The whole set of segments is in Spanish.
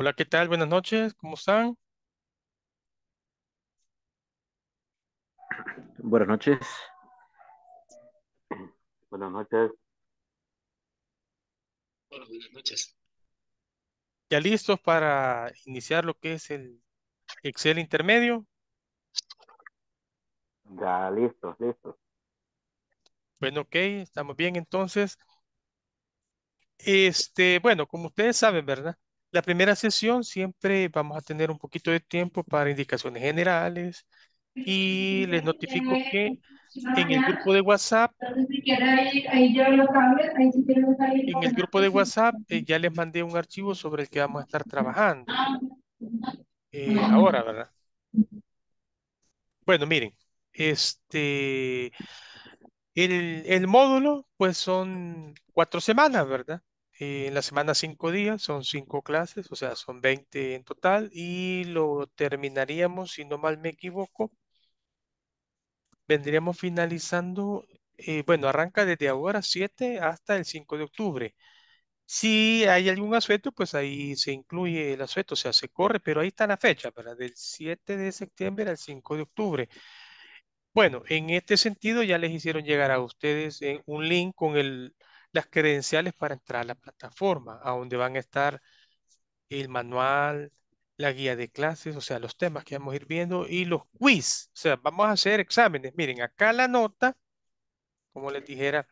Hola, ¿qué tal? Buenas noches, ¿cómo están? Buenas noches. Buenas noches. Hola, buenas noches. ¿Ya listos para iniciar lo que es el Excel intermedio? Ya listos, listos. Bueno, ok, estamos bien entonces. Este, bueno, como ustedes saben, ¿verdad? La primera sesión siempre vamos a tener un poquito de tiempo para indicaciones generales y les notifico que en el grupo de WhatsApp en el grupo de WhatsApp eh, ya les mandé un archivo sobre el que vamos a estar trabajando eh, ahora, ¿verdad? Bueno, miren, este el, el módulo pues son cuatro semanas, ¿verdad? Eh, en la semana cinco días, son cinco clases, o sea, son 20 en total y lo terminaríamos, si no mal me equivoco, vendríamos finalizando, eh, bueno, arranca desde ahora 7 hasta el 5 de octubre. Si hay algún asueto, pues ahí se incluye el asueto, o sea, se corre, pero ahí está la fecha, para Del 7 de septiembre al 5 de octubre. Bueno, en este sentido ya les hicieron llegar a ustedes eh, un link con el credenciales para entrar a la plataforma, a donde van a estar el manual, la guía de clases, o sea, los temas que vamos a ir viendo y los quiz, o sea, vamos a hacer exámenes. Miren, acá la nota, como les dijera,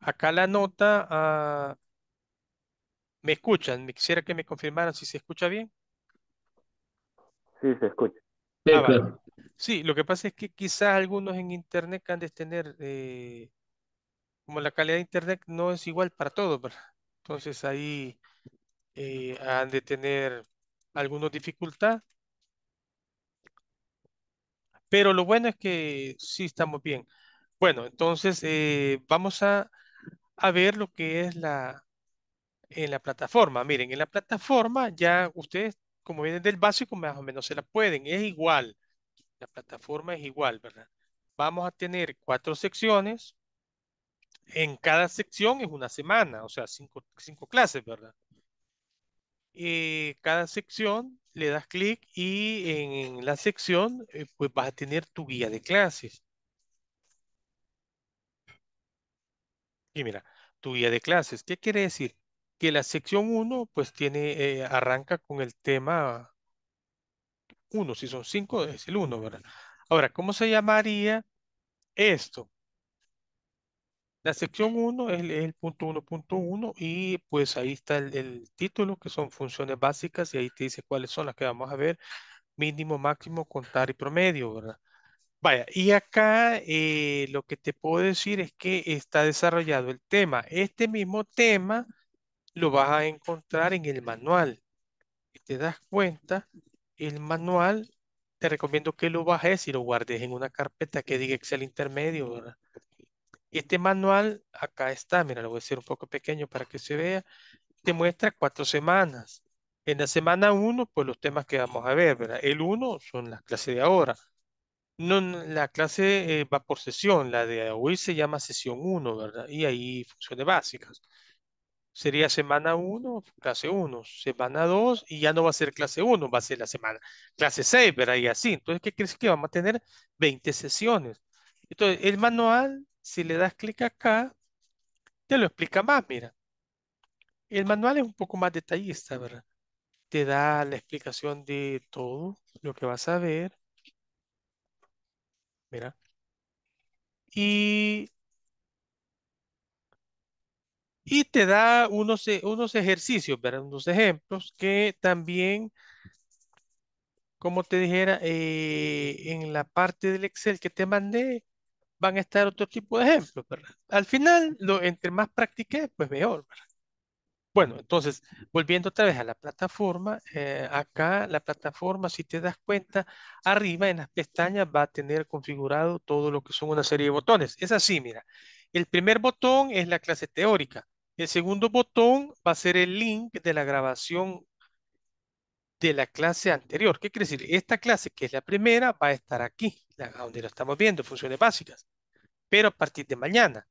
acá la nota, ah, ¿me escuchan? Me quisiera que me confirmaran si se escucha bien. Sí, se escucha. Ah, sí, lo que pasa es que quizás algunos en internet han de tener, eh, como la calidad de internet no es igual para todos, Entonces ahí eh, han de tener alguna dificultad, pero lo bueno es que sí estamos bien. Bueno, entonces eh, vamos a, a ver lo que es la en la plataforma. Miren, en la plataforma ya ustedes como vienen del básico, más o menos se la pueden. Es igual. La plataforma es igual, ¿verdad? Vamos a tener cuatro secciones. En cada sección es una semana, o sea, cinco, clases, ¿verdad? y eh, cada sección le das clic y en, la sección eh, pues vas a tener tu guía de clases. Y mira, tu guía de clases, ¿qué quiere decir? que la sección 1 pues tiene, eh, arranca con el tema 1, si son 5 es el 1, ¿verdad? Ahora, ¿cómo se llamaría esto? La sección 1 es el, punto 1.1 y pues ahí está el, título que son funciones básicas y ahí te dice cuáles son las que vamos a ver, mínimo, máximo, contar y promedio, ¿verdad? Vaya, y acá eh, lo que te puedo decir es que está desarrollado el tema. Este mismo tema lo vas a encontrar en el manual. Si te das cuenta, el manual te recomiendo que lo bajes y lo guardes en una carpeta que diga Excel intermedio, ¿verdad? Este manual, acá está, mira, lo voy a hacer un poco pequeño para que se vea, te muestra cuatro semanas. En la semana 1, pues los temas que vamos a ver, ¿verdad? El 1 son las clases de ahora. No, la clase eh, va por sesión, la de hoy se llama sesión 1, ¿verdad? Y ahí funciones básicas sería semana 1, clase 1, semana 2 y ya no va a ser clase 1, va a ser la semana, clase 6, pero ahí así. Entonces, ¿qué crees que vamos a tener? 20 sesiones. Entonces, el manual, si le das clic acá, te lo explica más, mira. El manual es un poco más detallista, ¿verdad? Te da la explicación de todo lo que vas a ver. Mira. Y y te da unos, eh, unos ejercicios, ¿verdad? unos ejemplos que también, como te dijera, eh, en la parte del Excel que te mandé, van a estar otro tipo de ejemplos, ¿verdad? Al final, lo, entre más practiqué, pues mejor, Bueno, entonces, volviendo otra vez a la plataforma, eh, acá la plataforma, si te das cuenta, arriba en las pestañas va a tener configurado todo lo que son una serie de botones. Es así, mira. El primer botón es la clase teórica. El segundo botón va a ser el link de la grabación de la clase anterior. ¿Qué quiere decir? Esta clase, que es la primera, va a estar aquí, donde lo estamos viendo, funciones básicas, pero a partir de mañana.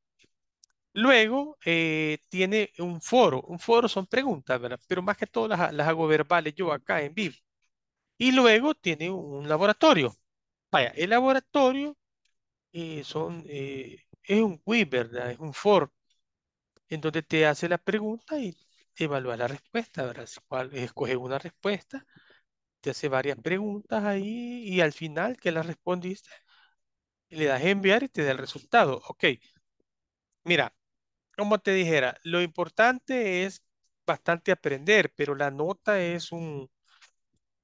Luego eh, tiene un foro. Un foro son preguntas, ¿verdad? Pero más que todo las, hago verbales yo acá en vivo. Y luego tiene un laboratorio. Vaya, el laboratorio eh, son, eh, es un quiz, ¿verdad? Es un foro en donde te hace la pregunta y evalúa la respuesta, ¿verdad? una respuesta, te hace varias preguntas ahí y al final que la respondiste, le das enviar y te da el resultado. Ok, mira, como te dijera, lo importante es bastante aprender, pero la nota es un,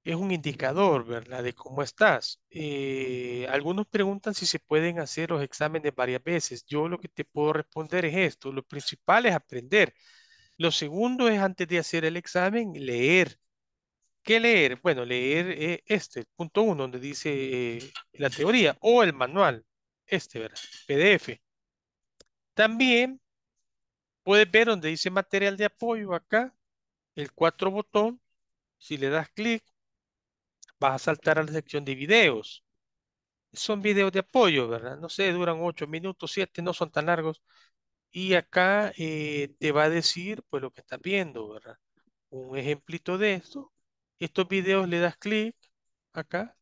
es un indicador, ¿verdad?, de cómo estás. Eh, algunos preguntan si se pueden hacer los exámenes varias veces. Yo lo que te puedo responder es esto. Lo principal es aprender. Lo segundo es antes de hacer el examen, leer. ¿Qué leer? Bueno, leer eh, este, punto uno, donde dice eh, la teoría o el manual, este, ¿verdad? PDF. También puedes ver donde dice material de apoyo acá, el cuatro botón. Si le das clic, vas a saltar a la sección de videos. Son videos de apoyo, ¿verdad? No sé, duran ocho minutos, siete, no son tan largos. Y acá eh, te va a decir pues lo que estás viendo, ¿verdad? Un ejemplito de esto. Estos videos le das clic acá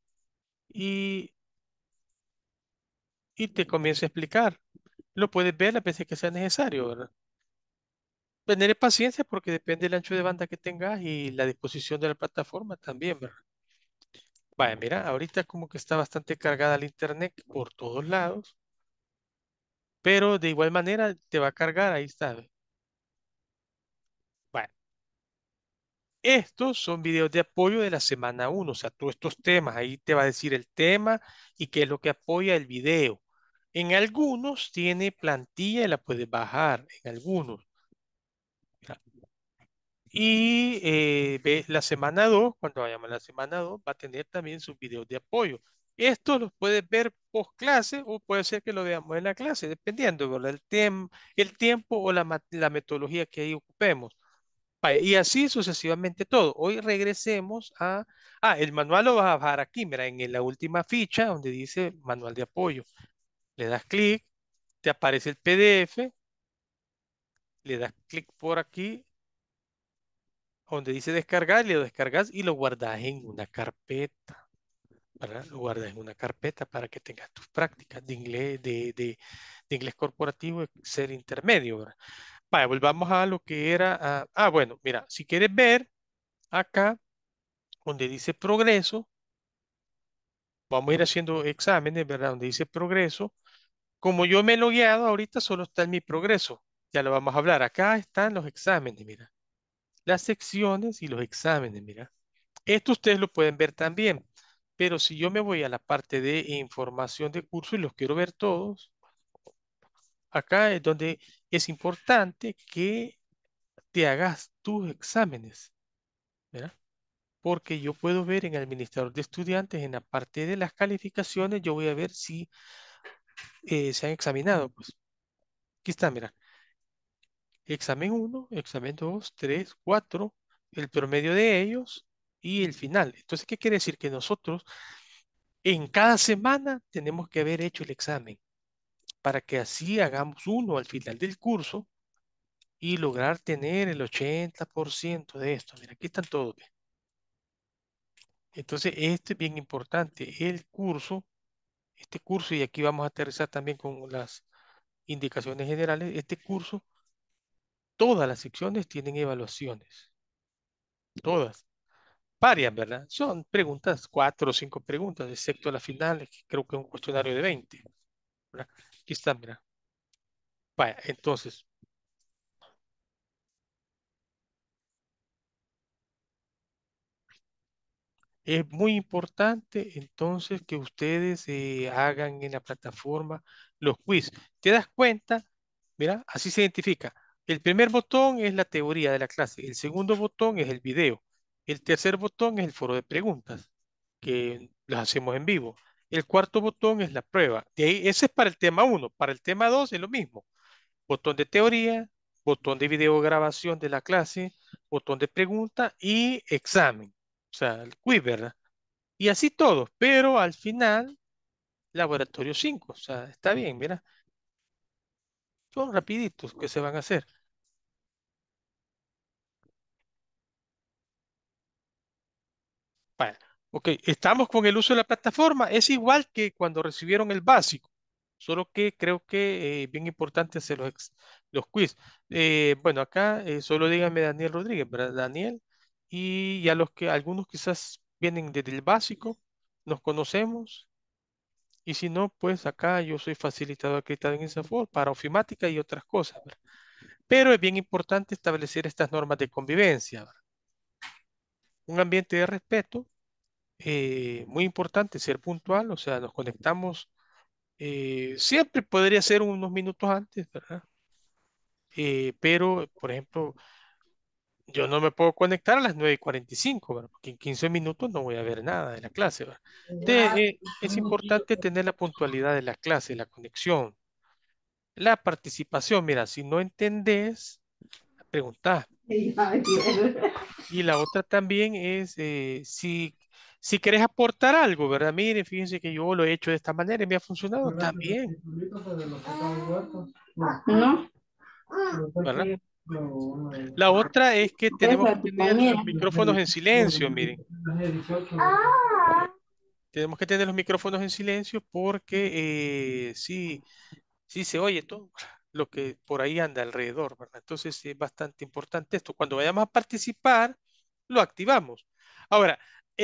y, y te comienza a explicar. Lo puedes ver a veces que sea necesario, ¿verdad? Tener paciencia porque depende del ancho de banda que tengas y la disposición de la plataforma también, ¿verdad? Bueno, mira, ahorita como que está bastante cargada el internet por todos lados, pero de igual manera te va a cargar, ahí está. Bueno, Estos son videos de apoyo de la semana 1, o sea, todos estos temas, ahí te va a decir el tema y qué es lo que apoya el video. En algunos tiene plantilla y la puedes bajar, en algunos. Y eh, la semana 2, cuando vayamos a la semana 2, va a tener también sus videos de apoyo. Esto lo puedes ver post clase o puede ser que lo veamos en la clase, dependiendo del el tiempo o la, la, metodología que ahí ocupemos. Y así sucesivamente todo. Hoy regresemos a... Ah, el manual lo vas a bajar aquí, mira, en la última ficha donde dice manual de apoyo. Le das clic, te aparece el PDF, le das clic por aquí donde dice descargar, le descargas y lo guardas en una carpeta. ¿verdad? Lo guardas en una carpeta para que tengas tus prácticas de inglés, de, de, inglés corporativo, eh, ser intermedio. ¿verdad? volvamos a lo que era. ah, bueno, mira, si quieres ver acá, donde dice progreso, vamos a ir haciendo exámenes, ¿verdad? Donde dice progreso. Como yo me he logueado, ahorita solo está en mi progreso. Ya lo vamos a hablar. Acá están los exámenes, mira las secciones y los exámenes, mira. Esto ustedes lo pueden ver también, pero si yo me voy a la parte de información de curso y los quiero ver todos, acá es donde es importante que te hagas tus exámenes, ¿verdad? Porque yo puedo ver en el administrador de estudiantes, en la parte de las calificaciones, yo voy a ver si eh, se han examinado, pues. Aquí está, mira examen 1, examen 2, 3, 4, el promedio de ellos y el final. Entonces, ¿qué quiere decir? Que nosotros en cada semana tenemos que haber hecho el examen para que así hagamos uno al final del curso y lograr tener el 80% de esto. Mira, aquí están todos. Entonces, este es bien importante. El curso, este curso, y aquí vamos a aterrizar también con las indicaciones generales, este curso todas las secciones tienen evaluaciones. Todas. Varias, ¿verdad? Son preguntas, cuatro o cinco preguntas, excepto la finales, que creo que es un cuestionario de 20. Aquí están, mira. Vaya, entonces. Es muy importante entonces que ustedes eh, hagan en la plataforma los quiz. ¿Te das cuenta? Mira, así se identifica el primer botón es la teoría de la clase, el segundo botón es el video, el tercer botón es el foro de preguntas, que las hacemos en vivo. El cuarto botón es la prueba. ese es para el tema 1. Para el tema 2 es lo mismo. Botón de teoría, botón de video grabación de la clase, botón de pregunta y examen. O sea, el quiz, ¿verdad? Y así todo, pero al final, laboratorio 5. O sea, está bien, mira. Son rapiditos que se van a hacer. Bueno, ok, estamos con el uso de la plataforma. Es igual que cuando recibieron el básico, solo que creo que es eh, bien importante hacer los, los quiz. Eh, bueno, acá eh, solo díganme Daniel Rodríguez, ¿verdad? Daniel. Y a los que algunos quizás vienen desde el básico, nos conocemos. Y si no, pues acá yo soy facilitador acreditado en INSAFOR para ofimática y otras cosas. ¿verdad? Pero es bien importante establecer estas normas de convivencia. Un ambiente de respeto eh, muy importante ser puntual, o sea, nos conectamos. Eh, siempre podría ser unos minutos antes, ¿verdad? Eh, pero, por ejemplo, yo no me puedo conectar a las 9.45, ¿verdad? Porque en 15 minutos no voy a ver nada de la clase, ¿verdad? es importante tener la puntualidad de la clase, la conexión, la participación. Mira, si no entendés, preguntá. Y la otra también es eh, si si querés aportar algo, ¿verdad? Miren, fíjense que yo lo he hecho de esta manera y me ha funcionado también. ¿No? ¿Verdad? La otra es que tenemos que tener los micrófonos en silencio, miren. Tenemos que tener los micrófonos en silencio porque eh, sí, sí se oye todo lo que por ahí anda alrededor, ¿verdad? Entonces es bastante importante esto. Cuando vayamos a participar, lo activamos. Ahora,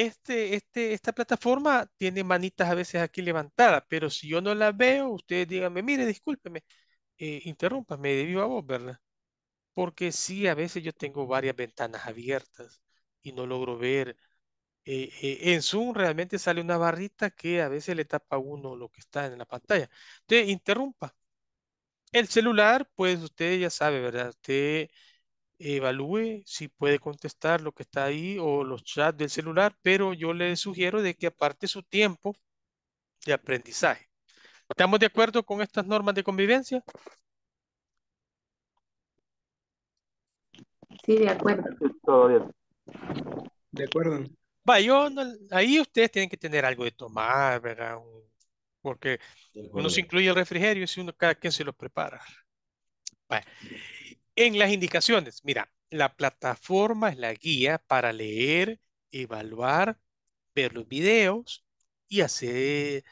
este, este, esta plataforma tiene manitas a veces aquí levantadas, pero si yo no la veo, ustedes díganme, mire, discúlpeme, interrumpa eh, interrúmpame de viva voz, ¿verdad? Porque sí, a veces yo tengo varias ventanas abiertas y no logro ver. Eh, eh, en Zoom realmente sale una barrita que a veces le tapa uno lo que está en la pantalla. Entonces, interrumpa. El celular, pues usted ya sabe, ¿verdad? Usted evalúe si puede contestar lo que está ahí o los chats del celular, pero yo le sugiero de que aparte su tiempo de aprendizaje. ¿Estamos de acuerdo con estas normas de convivencia? Sí, de acuerdo. Todo bien. De acuerdo. Va, ahí ustedes tienen que tener algo de tomar, ¿verdad? Porque uno se incluye el refrigerio y si uno cada quien se lo prepara. Bueno. En las indicaciones, mira, la plataforma es la guía para leer, evaluar, ver los videos y hacer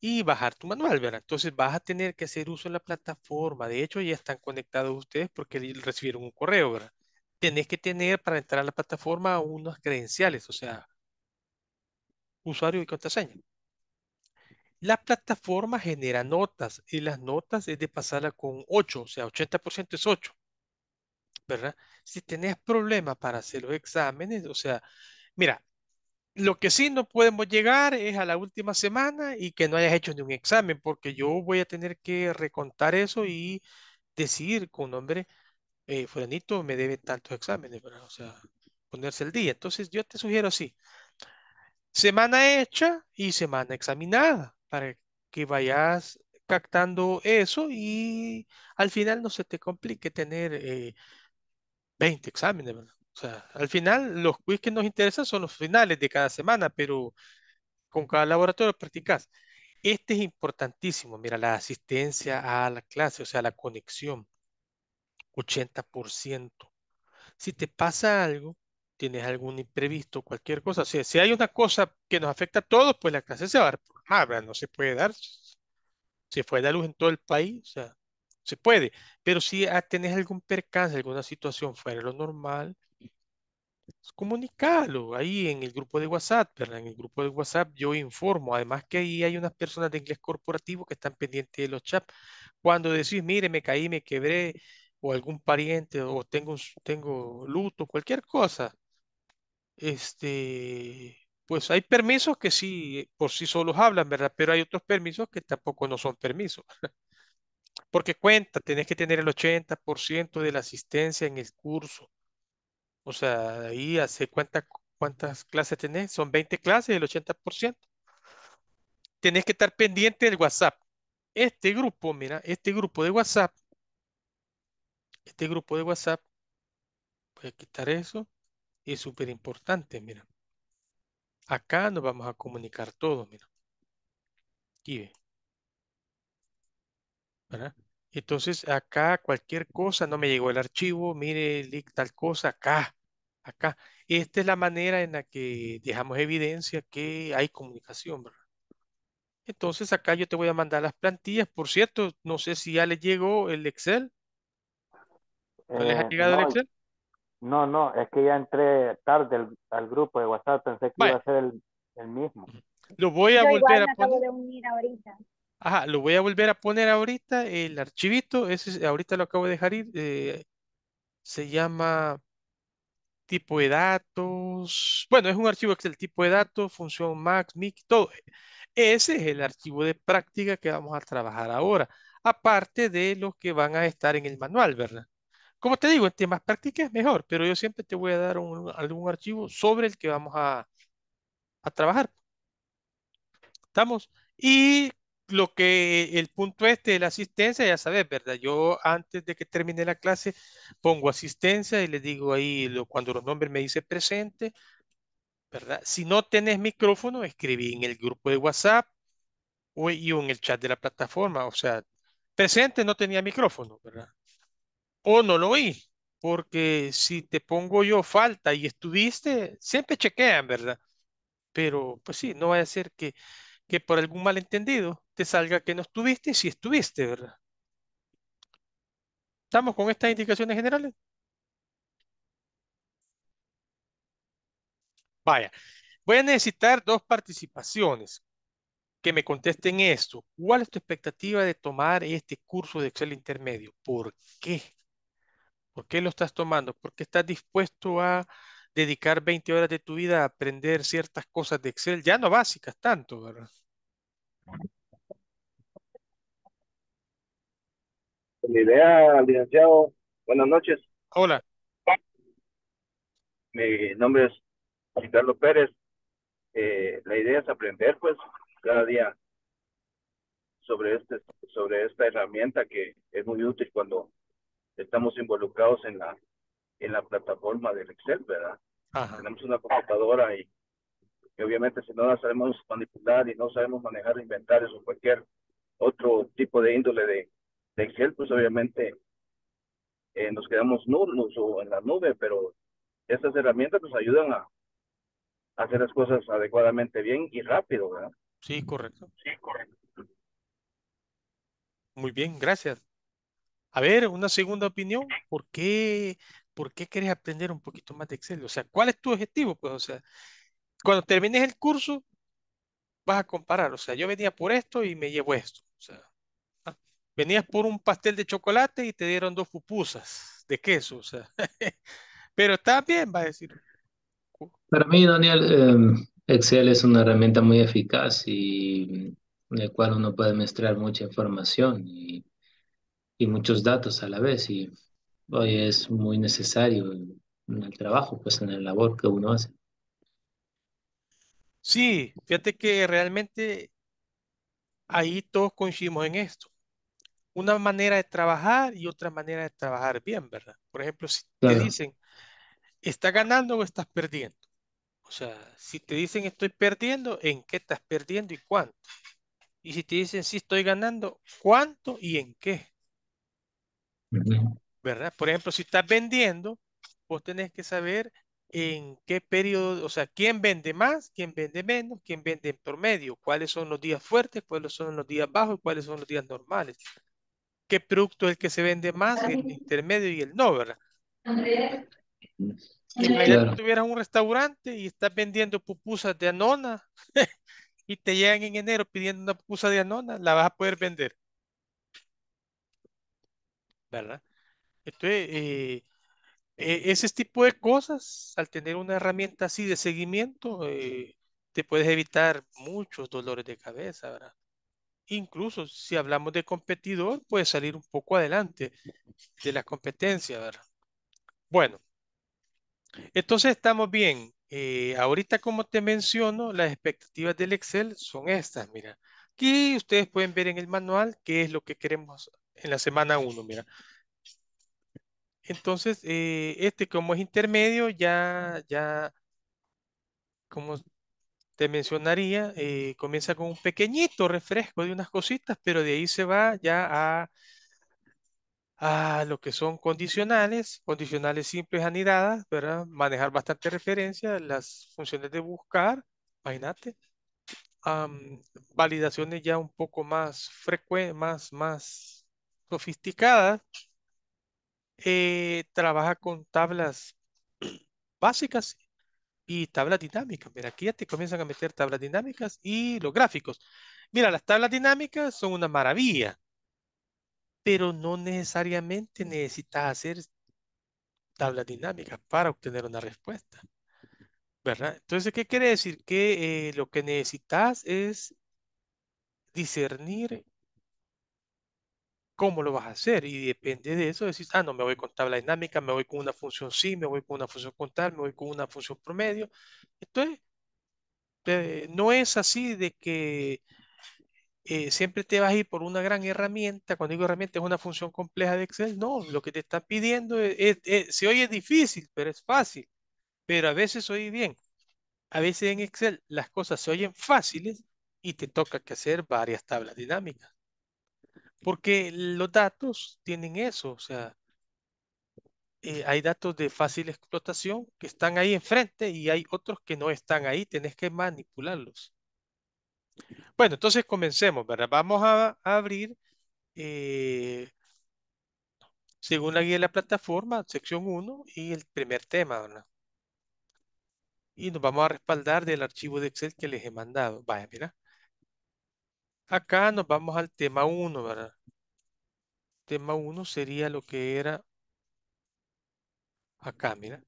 y bajar tu manual, ¿verdad? Entonces vas a tener que hacer uso de la plataforma. De hecho, ya están conectados ustedes porque recibieron un correo, ¿verdad? Tenés que tener para entrar a la plataforma unos credenciales, o sea, usuario y contraseña. La plataforma genera notas y las notas es de pasarla con 8, o sea, 80% es 8. ¿verdad? Si tenés problemas para hacer los exámenes, o sea, mira, lo que sí no podemos llegar es a la última semana y que no hayas hecho ni un examen, porque yo voy a tener que recontar eso y decir con nombre, eh, fulanito me debe tantos exámenes, ¿verdad? O sea, ponerse el día. Entonces yo te sugiero así, semana hecha y semana examinada, para que vayas captando eso y al final no se te complique tener... Eh, 20 exámenes, ¿verdad? O sea, al final los quiz que nos interesan son los finales de cada semana, pero con cada laboratorio practicas. Este es importantísimo, mira, la asistencia a la clase, o sea, la conexión, 80%. Si te pasa algo, tienes algún imprevisto, cualquier cosa, o sea, si hay una cosa que nos afecta a todos, pues la clase se va a ¿Verdad? no se puede dar. Se fue la luz en todo el país, o sea, se puede, pero si ah, tenés algún percance, alguna situación fuera de lo normal, pues, comunícalo, ahí en el grupo de WhatsApp, ¿verdad? En el grupo de WhatsApp yo informo, además que ahí hay unas personas de inglés corporativo que están pendientes de los chats. Cuando decís, mire, me caí, me quebré, o algún pariente, o tengo, tengo luto, cualquier cosa, este, pues hay permisos que sí, por sí solos hablan, ¿verdad? Pero hay otros permisos que tampoco no son permisos. Porque cuenta, tenés que tener el 80% de la asistencia en el curso. O sea, ahí hace cuenta cuántas clases tenés. Son 20 clases, el 80%. Tenés que estar pendiente del WhatsApp. Este grupo, mira, este grupo de WhatsApp. Este grupo de WhatsApp. Voy a quitar eso. Y es súper importante, mira. Acá nos vamos a comunicar todo, mira. Aquí ve. ¿Verdad? Entonces acá cualquier cosa, no me llegó el archivo, mire tal cosa, acá, acá. Esta es la manera en la que dejamos evidencia que hay comunicación, ¿verdad? Entonces acá yo te voy a mandar las plantillas. Por cierto, no sé si ya le llegó el Excel. ¿No les ha eh, llegado no, el Excel? No, no, es que ya entré tarde al, grupo de WhatsApp, pensé que iba a ser el, mismo. Lo voy a volver a poner. Ajá, lo voy a volver a poner ahorita, el archivito, ese, ahorita lo acabo de dejar ir, eh, se llama tipo de datos, bueno, es un archivo que es el tipo de datos, función max, mix, todo. Ese es el archivo de práctica que vamos a trabajar ahora, aparte de los que van a estar en el manual, ¿verdad? Como te digo, en temas prácticas es mejor, pero yo siempre te voy a dar algún archivo sobre el que vamos a, a trabajar. ¿Estamos? Y lo que el punto este de la asistencia, ya sabes, ¿verdad? Yo antes de que termine la clase pongo asistencia y le digo ahí lo, cuando los nombres me dice presente, ¿verdad? Si no tenés micrófono, escribí en el grupo de WhatsApp o, y en el chat de la plataforma, o sea, presente no tenía micrófono, ¿verdad? O no lo oí, porque si te pongo yo falta y estuviste, siempre chequean, ¿verdad? Pero pues sí, no vaya a ser que que por algún malentendido te salga que no estuviste si estuviste, ¿verdad? ¿Estamos con estas indicaciones generales? Vaya, voy a necesitar dos participaciones que me contesten esto. ¿Cuál es tu expectativa de tomar este curso de Excel intermedio? ¿Por qué? ¿Por qué lo estás tomando? ¿Por qué estás dispuesto a dedicar 20 horas de tu vida a aprender ciertas cosas de Excel? Ya no básicas tanto, ¿verdad? Mi idea, licenciado, buenas noches. Hola. Mi nombre es Ricardo Pérez. Eh, la idea es aprender, pues, cada día sobre, este, sobre esta herramienta que es muy útil cuando estamos involucrados en la, en la plataforma del Excel, ¿verdad? Tenemos una computadora y obviamente si no la sabemos manipular y no sabemos manejar inventarios o cualquier otro tipo de índole de, Excel, pues obviamente eh, nos quedamos nulos o en la nube, pero estas herramientas nos ayudan a, hacer las cosas adecuadamente bien y rápido, ¿verdad? Sí, correcto. Muy bien, gracias. A ver, una segunda opinión. ¿Por qué, por qué querés aprender un poquito más de Excel? O sea, ¿cuál es tu objetivo? Pues, o sea, cuando termines el curso, vas a comparar. O sea, yo venía por esto y me llevo esto. O sea, ah, venías por un pastel de chocolate y te dieron dos pupusas de queso. O sea, pero está bien, va a decir. Para mí, Daniel, em, Excel es una herramienta muy eficaz y en la cual uno puede mezclar mucha información y, y muchos datos a la vez. Y hoy es muy necesario en el trabajo, pues en la labor que uno hace. Sí, fíjate que realmente ahí todos coincidimos en esto. Una manera de trabajar y otra manera de trabajar bien, ¿verdad? Por ejemplo, si te dicen, ¿estás ganando o estás perdiendo? O sea, si te dicen estoy perdiendo, ¿en qué estás perdiendo y cuánto? Y si te dicen sí estoy ganando, ¿cuánto y en qué? ¿Verdad? Por ejemplo, si estás vendiendo, vos tenés que saber en qué periodo, o sea, quién vende más, quién vende menos, quién vende en promedio, cuáles son los días fuertes, cuáles son los días bajos, cuáles son los días normales. ¿Qué producto es el que se vende más, el intermedio y el no, verdad? Imagínate Si tú tuvieras un restaurante y estás vendiendo pupusas de anona y te llegan en enero pidiendo una pupusa de anona, la vas a poder vender. ¿Verdad? Entonces, eh, eh, ese tipo de cosas, al tener una herramienta así de seguimiento, eh, te puedes evitar muchos dolores de cabeza, ¿verdad? Incluso si hablamos de competidor, puedes salir un poco adelante de la competencia, ¿verdad? Bueno, entonces estamos bien. Eh, ahorita, como te menciono, las expectativas del Excel son estas, mira. Aquí ustedes pueden ver en el manual qué es lo que queremos en la semana 1, mira. Entonces, eh, este como es intermedio, ya, ya, como te mencionaría, eh, comienza con un pequeñito refresco de unas cositas, pero de ahí se va ya a, a lo que son condicionales, condicionales simples anidadas, ¿verdad? Manejar bastante referencia, las funciones de buscar, imagínate. validaciones ya un poco más frecuentes, más, más sofisticadas eh, trabaja con tablas básicas y tablas dinámicas. Mira, aquí ya te comienzan a meter tablas dinámicas y los gráficos. Mira, las tablas dinámicas son una maravilla, pero no necesariamente necesitas hacer tablas dinámicas para obtener una respuesta. ¿Verdad? Entonces, ¿qué quiere decir? Que eh, lo que necesitas es discernir cómo lo vas a hacer. Y depende de eso, decís, ah, no, me voy con tabla dinámica, me voy con una función sí, me voy con una función contar, me voy con una función promedio. Entonces, no es así de que eh, siempre te vas a ir por una gran herramienta. Cuando digo herramienta, es una función compleja de Excel. No, lo que te están pidiendo es, es e, se oye difícil, pero es fácil. Pero a veces oye bien. A veces en Excel las cosas se oyen fáciles y te toca que hacer varias tablas dinámicas. Porque los datos tienen eso, o sea, eh, hay datos de fácil explotación que están ahí enfrente y hay otros que no están ahí, tenés que manipularlos. Bueno, entonces comencemos, ¿verdad? Vamos a, abrir, eh, según la guía de la plataforma, sección 1 y el primer tema, ¿verdad? Y nos vamos a respaldar del archivo de Excel que les he mandado. Vaya, mira. Acá nos vamos al tema 1, ¿verdad? Tema 1 sería lo que era acá, mira.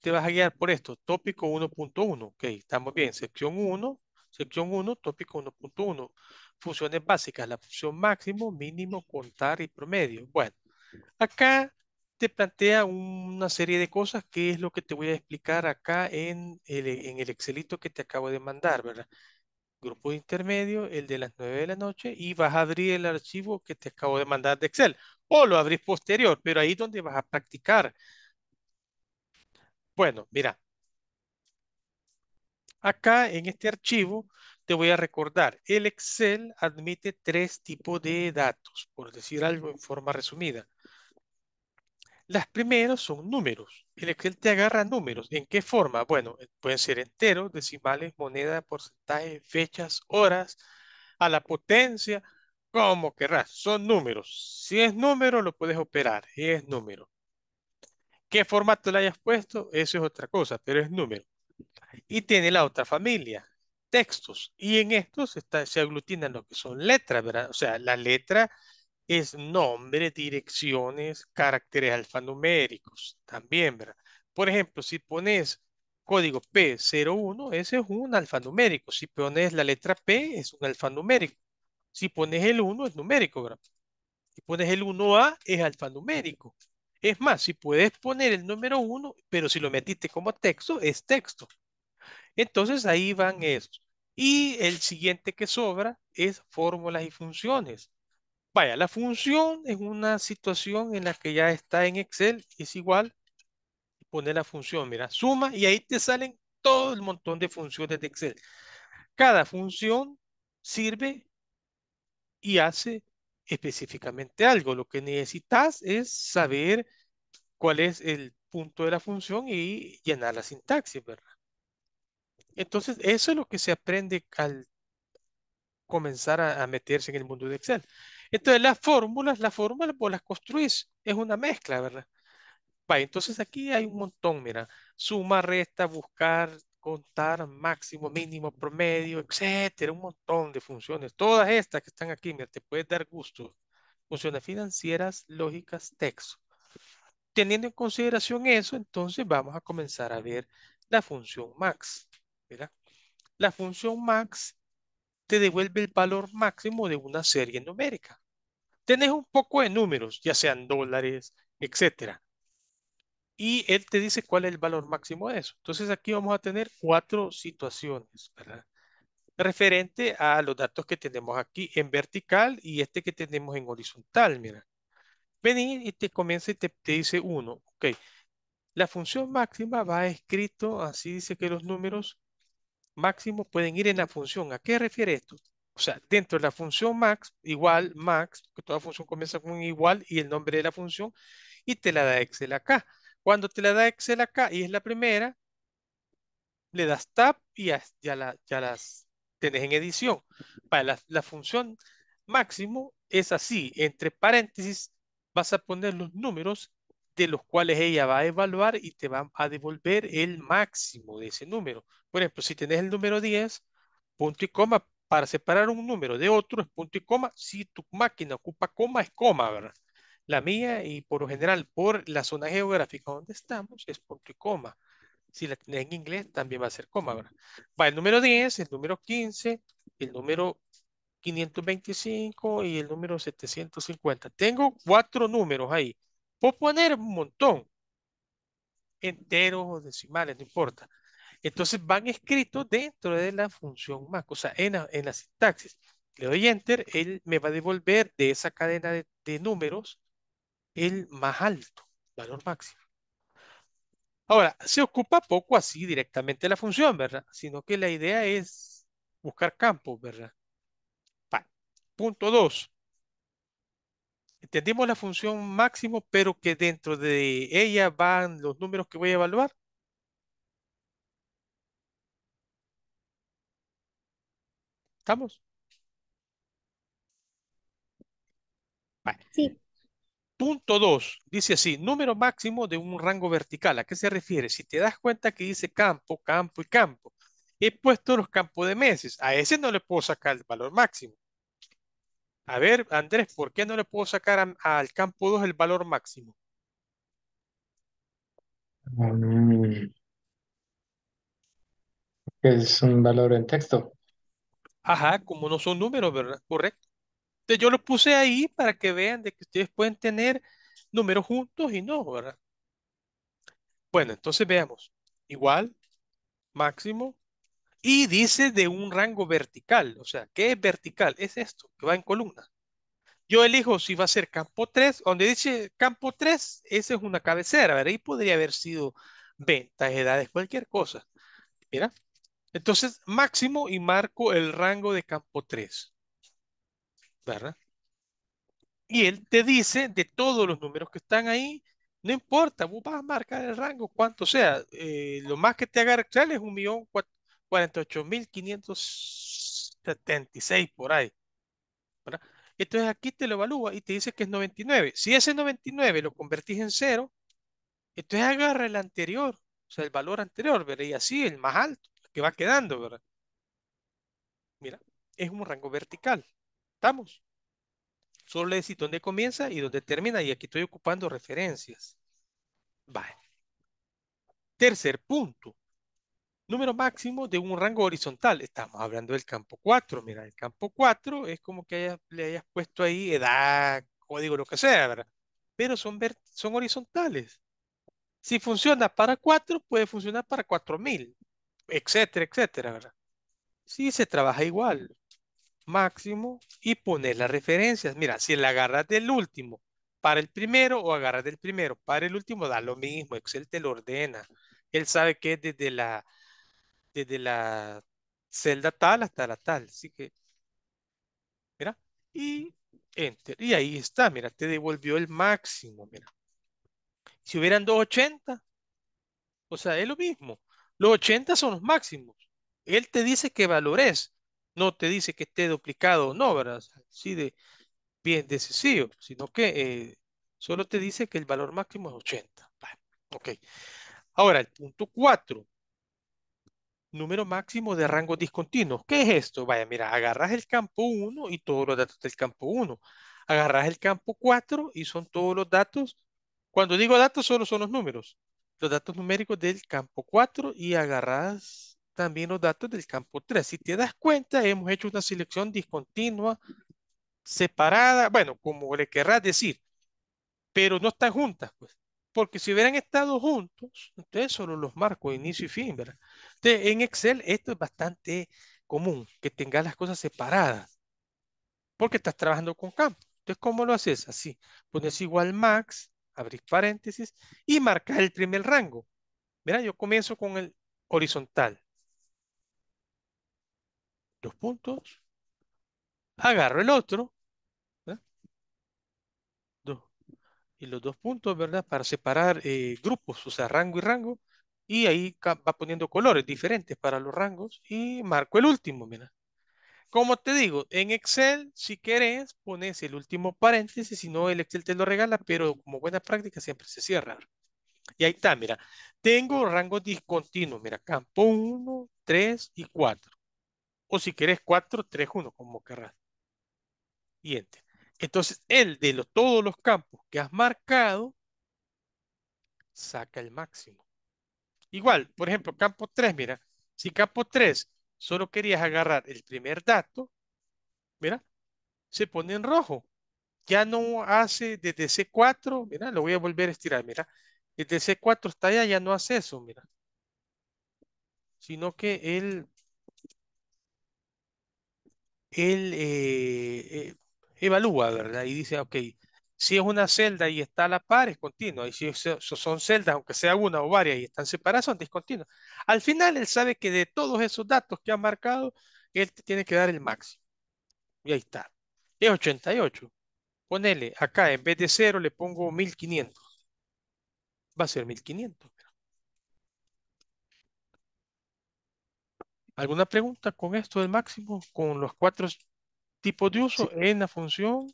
Te vas a guiar por esto, tópico 1.1. Ok, estamos bien. Sección 1, sección 1, tópico 1.1. Funciones básicas, la función máximo, mínimo, contar y promedio. Bueno, acá te plantea una serie de cosas que es lo que te voy a explicar acá en el, en el Excelito que te acabo de mandar, ¿verdad? grupo intermedio, el de las 9 de la noche y vas a abrir el archivo que te acabo de mandar de Excel o lo abrís posterior, pero ahí es donde vas a practicar. Bueno, mira. Acá en este archivo te voy a recordar, el Excel admite tres tipos de datos, por decir algo en forma resumida. Las primeras son números. El Excel te agarra números. ¿En qué forma? Bueno, eh, pueden ser enteros, decimales, moneda, porcentaje, fechas, horas, a la potencia, como querrás. Son números. Si es número, lo puedes operar. Es número. ¿Qué formato le hayas puesto? Eso es otra cosa, pero es número. Y tiene la otra familia, textos. Y en estos se aglutinan lo que son letras, ¿verdad? O sea, la letra es nombre, direcciones, caracteres alfanuméricos también, ¿verdad? Por ejemplo, si pones código P01, ese es un alfanumérico. Si pones la letra P, es un alfanumérico. Si pones el 1, es numérico, ¿verdad? Si pones el 1A, es alfanumérico. Es más, si puedes poner el número 1, pero si lo metiste como texto, es texto. Entonces ahí van esos. Y el siguiente que sobra es fórmulas y funciones. Vaya, la función es una situación en la que ya está en Excel, es igual, pone la función, mira, suma y ahí te salen todo el montón de funciones de Excel. Cada función sirve y hace específicamente algo. Lo que necesitas es saber cuál es el punto de la función y llenar la sintaxis, ¿verdad? Entonces, eso es lo que se aprende al comenzar a meterse en el mundo de Excel. Entonces las fórmulas, las fórmulas vos las construís, es una mezcla, ¿verdad? Vale, entonces aquí hay un montón, mira, suma, resta, buscar, contar, máximo, mínimo, promedio, etcétera, un montón de funciones. Todas estas que están aquí, mira, te puedes dar gusto. Funciones financieras, lógicas, texto. Teniendo en consideración eso, entonces vamos a comenzar a ver la función max. Mira, la función max te devuelve el valor máximo de una serie numérica. Tenés un poco de números, ya sean dólares, etc. Y él te dice cuál es el valor máximo de eso. Entonces aquí vamos a tener cuatro situaciones, ¿verdad? Referente a los datos que tenemos aquí en vertical y este que tenemos en horizontal, mira. Vení y te comienza y te, te dice uno, ok. La función máxima va escrito, así dice que los números máximo pueden ir en la función. ¿A qué refiere esto? O sea, dentro de la función max, igual, max, porque toda función comienza con igual y el nombre de la función, y te la da Excel acá. Cuando te la da Excel acá y es la primera, le das tab y ya, ya las tenés en edición. Para la, la función máximo es así, entre paréntesis vas a poner los números de los cuales ella va a evaluar y te va a devolver el máximo de ese número. Por ejemplo, si tenés el número 10, punto y coma, para separar un número de otro es punto y coma. Si tu máquina ocupa coma, es coma, ¿verdad? La mía, y por lo general, por la zona geográfica donde estamos, es punto y coma. Si la tenés en inglés, también va a ser coma, ¿verdad? Va el número 10, el número 15, el número 525 y el número 750. Tengo cuatro números ahí. Puedo poner un montón, enteros o decimales, no importa. Entonces van escritos dentro de la función más, o sea, en la, sintaxis. Le doy enter, él me va a devolver de esa cadena de, números el más alto, valor máximo. Ahora, se ocupa poco así directamente la función, ¿verdad? Sino que la idea es buscar campos, ¿verdad? Vale. Punto 2 entendimos la función máximo, pero que dentro de ella van los números que voy a evaluar. ¿Estamos? Sí. Punto 2. Dice así, número máximo de un rango vertical. ¿A qué se refiere? Si te das cuenta que dice campo, campo y campo. He puesto los campos de meses. A ese no le puedo sacar el valor máximo. A ver, Andrés, ¿por qué no le puedo sacar al campo 2 el valor máximo? Porque mm. Es un valor en texto. Ajá, como no son números, ¿verdad? Correcto. Entonces yo lo puse ahí para que vean de que ustedes pueden tener números juntos y no, ¿verdad? Bueno, entonces veamos. Igual, máximo, y dice de un rango vertical. O sea, ¿qué es vertical? Es esto, que va en columna. Yo elijo si va a ser campo 3, donde dice campo 3, esa es una cabecera, ¿verdad? Y podría haber sido ventas, edades, cualquier cosa. Mira. Entonces, máximo y marco el rango de campo 3. ¿Verdad? Y él te dice de todos los números que están ahí, no importa, vos vas a marcar el rango, cuánto sea. Eh, lo más que te haga es un millón 48.576 por ahí. Entonces aquí te lo evalúa y te dice que es 99. Si ese 99 lo convertís en cero, entonces agarra el anterior, o sea, el valor anterior, ¿verdad? Y así el más alto que va quedando, ¿verdad? Mira, es un rango vertical. ¿Estamos? Solo le decís dónde comienza y dónde termina y aquí estoy ocupando referencias. Vale. Tercer punto número máximo de un rango horizontal. Estamos hablando del campo 4. Mira, el campo 4 es como que le hayas puesto ahí edad, código, lo que sea, ¿verdad? Pero son, son horizontales. Si funciona para 4, puede funcionar para 4000, etcétera, etcétera, ¿verdad? Sí, se trabaja igual. Máximo y poner las referencias. Mira, si la agarras del último para el primero o agarras del primero para el último, da lo mismo. Excel te lo ordena. Él sabe que es desde la desde la celda tal hasta la tal. Así que, mira, y enter. Y ahí está, mira, te devolvió el máximo, mira. Si hubieran 280, o sea, es lo mismo. Los 80 son los máximos. Él te dice qué valor es no te dice que esté duplicado o no, ¿verdad? Así de bien decisivo sino que eh, solo te dice que el valor máximo es 80. Vale, ok. Ahora, el punto 4 número máximo de rangos discontinuos. ¿Qué es esto? Vaya, mira, agarras el campo 1 y todos los datos del campo 1. Agarras el campo 4 y son todos los datos. Cuando digo datos, solo son los números. Los datos numéricos del campo 4 y agarras también los datos del campo 3. Si te das cuenta, hemos hecho una selección discontinua, separada, bueno, como le querrás decir, pero no están juntas, pues. Porque si hubieran estado juntos, entonces solo los marco inicio y fin, ¿verdad? Este, en Excel, esto es bastante común, que tengas las cosas separadas, porque estás trabajando con campo. Entonces, ¿cómo lo haces? Así, pones igual max, abrís paréntesis, y marcas el primer rango. Mira, yo comienzo con el horizontal. Dos puntos. Agarro el otro. Dos. Y los dos puntos, ¿verdad? Para separar eh, grupos, o sea, rango y rango y ahí va poniendo colores diferentes para los rangos y marco el último, mira. Como te digo, en Excel, si querés, pones el último paréntesis, si no, el Excel te lo regala, pero como buena práctica siempre se cierra. Y ahí está, mira, tengo rangos discontinuos, mira, campo 1, 3 y 4. O si querés 4, 3, 1, como querrás. Y enter. Entonces, el de todos los campos que has marcado, saca el máximo. Igual, por ejemplo, campo 3, mira, si campo 3 solo querías agarrar el primer dato, mira, se pone en rojo. Ya no hace desde C4, mira, lo voy a volver a estirar, mira. Desde C4 está allá ya no hace eso, mira. Sino que él, él eh, eh, evalúa, ¿verdad? Y dice, ok, si es una celda y está a la par, es continua. Y si son celdas, aunque sea una o varias y están separadas, son discontinuas. Al final, él sabe que de todos esos datos que ha marcado, él tiene que dar el máximo. Y ahí está. Es 88. Ponele acá, en vez de 0, le pongo 1500. Va a ser 1500. ¿Alguna pregunta con esto del máximo, con los cuatro tipos de uso en la función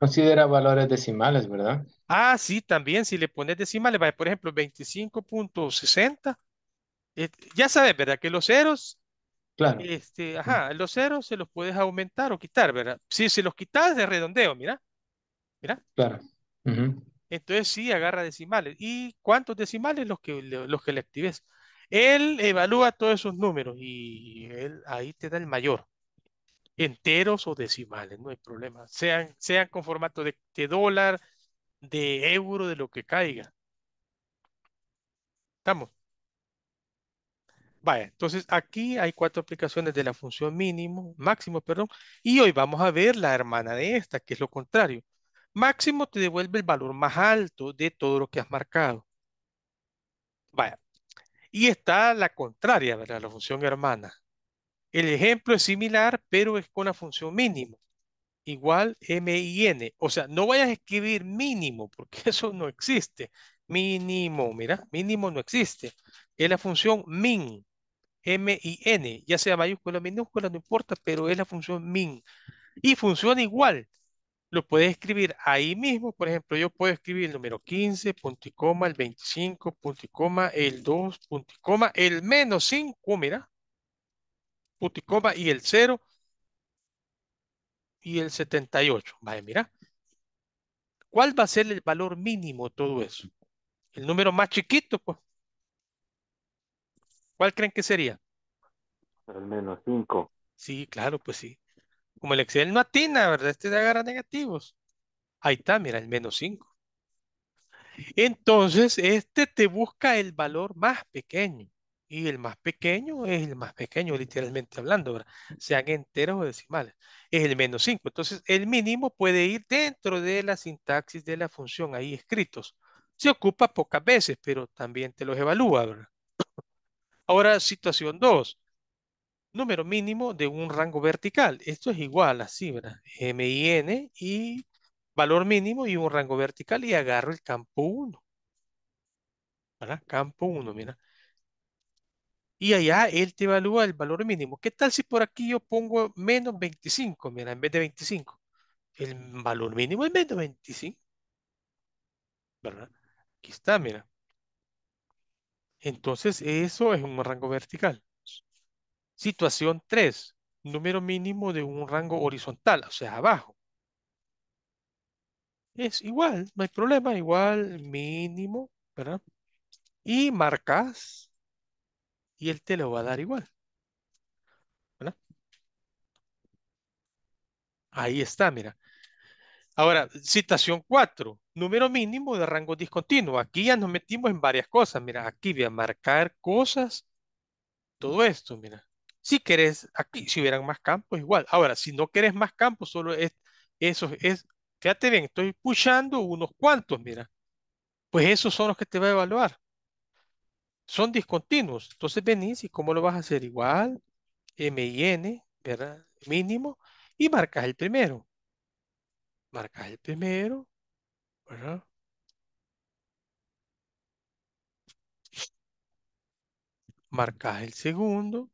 Considera valores decimales, ¿verdad? Ah, sí, también, si le pones decimales, por ejemplo, 25.60, eh, ya sabes, ¿verdad? Que los ceros, claro. este, ajá, los ceros se los puedes aumentar o quitar, ¿verdad? Si se los quitas de redondeo, mira, mira. Claro. Entonces sí, agarra decimales. ¿Y cuántos decimales? Los que, los que le actives. Él evalúa todos esos números y él ahí te da el mayor enteros o decimales, no hay problema. Sean, sean con formato de, dólar, de euro, de lo que caiga. ¿Estamos? Vaya, entonces aquí hay cuatro aplicaciones de la función mínimo, máximo, perdón, y hoy vamos a ver la hermana de esta, que es lo contrario. Máximo te devuelve el valor más alto de todo lo que has marcado. Vaya. Y está la contraria, ¿verdad? La función hermana. El ejemplo es similar, pero es con la función mínimo. Igual m n. O sea, no vayas a escribir mínimo, porque eso no existe. Mínimo, mira, mínimo no existe. Es la función min, m y n. Ya sea mayúscula o minúscula, no importa, pero es la función min. Y funciona igual. Lo puedes escribir ahí mismo. Por ejemplo, yo puedo escribir el número 15, punto y coma, el 25, punto y coma, el 2, punto y coma, el menos 5, mira, punto y el 0 y el 78. Vaya, mira. ¿Cuál va a ser el valor mínimo de todo eso? El número más chiquito, pues. ¿Cuál creen que sería? El menos 5. Sí, claro, pues sí. Como el Excel no atina, ¿verdad? Este se agarra negativos. Ahí está, mira, el menos 5. Entonces, este te busca el valor más pequeño y el más pequeño es el más pequeño, literalmente hablando, ¿verdad? sean enteros o decimales, es el menos 5. Entonces, el mínimo puede ir dentro de la sintaxis de la función ahí escritos. Se ocupa pocas veces, pero también te los evalúa. ¿verdad? Ahora, situación 2. Número mínimo de un rango vertical. Esto es igual, así, ¿verdad? MIN y valor mínimo y un rango vertical y agarro el campo 1. ¿Verdad? Campo 1, mira y allá él te evalúa el valor mínimo. ¿Qué tal si por aquí yo pongo menos 25, mira, en vez de 25? El valor mínimo es menos 25, ¿verdad? Aquí está, mira. Entonces, eso es un rango vertical. Situación 3, número mínimo de un rango horizontal, o sea, abajo. Es igual, no hay problema, igual mínimo, ¿verdad? Y marcas y él te lo va a dar igual. ¿Verdad? Ahí está, mira. Ahora, citación 4, número mínimo de rango discontinuo. Aquí ya nos metimos en varias cosas. Mira, aquí voy a marcar cosas, todo esto, mira. Si querés, aquí, si hubieran más campos, igual. Ahora, si no querés más campos, solo es, eso es, fíjate bien, estoy pushando unos cuantos, mira. Pues esos son los que te va a evaluar son discontinuos. Entonces venís y cómo lo vas a hacer igual, M y N, ¿verdad? Mínimo, y marcas el primero. Marcas el primero, Marcas el segundo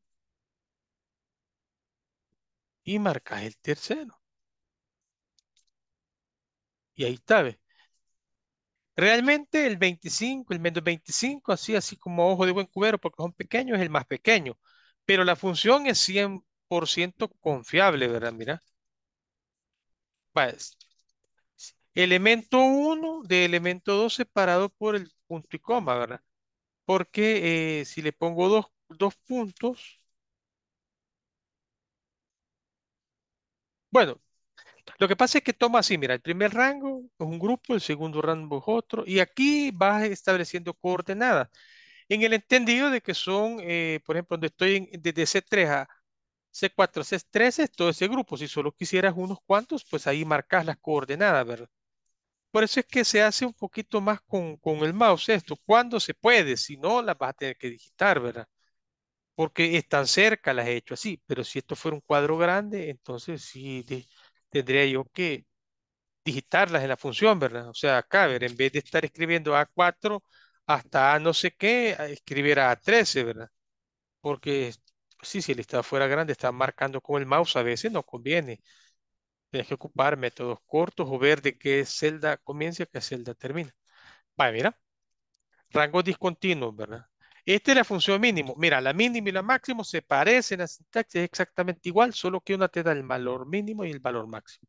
y marcas el tercero. Y ahí está, ¿ves? Realmente el 25, el menos 25, así, así como ojo de buen cubero, porque son pequeños, es el más pequeño. Pero la función es 100% confiable, ¿verdad? Mira. Pues, elemento 1 de elemento 2 separado por el punto y coma, ¿verdad? Porque eh, si le pongo dos puntos, bueno, lo que pasa es que toma así, mira, el primer rango es un grupo, el segundo rango es otro, y aquí vas estableciendo coordenadas. En el entendido de que son, eh, por ejemplo, donde estoy desde C3 a C4, C3 es todo ese grupo. Si solo quisieras unos cuantos, pues ahí marcas las coordenadas, ¿verdad? Por eso es que se hace un poquito más con, con el mouse esto, cuando se puede, si no, las vas a tener que digitar, ¿verdad? Porque están cerca, las he hecho así, pero si esto fuera un cuadro grande, entonces sí, de, tendría yo que digitarlas en la función, ¿verdad? O sea, acá, ver, en vez de estar escribiendo A4 hasta A no sé qué, escribir A13, ¿verdad? Porque sí, si el listado fuera grande, está marcando con el mouse a veces, no conviene. Tienes que ocupar métodos cortos o ver de qué celda comienza y qué celda termina. Vale, mira. Rango discontinuo, ¿verdad? Esta es la función mínimo. Mira, la mínima y la máxima se parecen, la sintaxis exactamente igual, solo que una te da el valor mínimo y el valor máximo.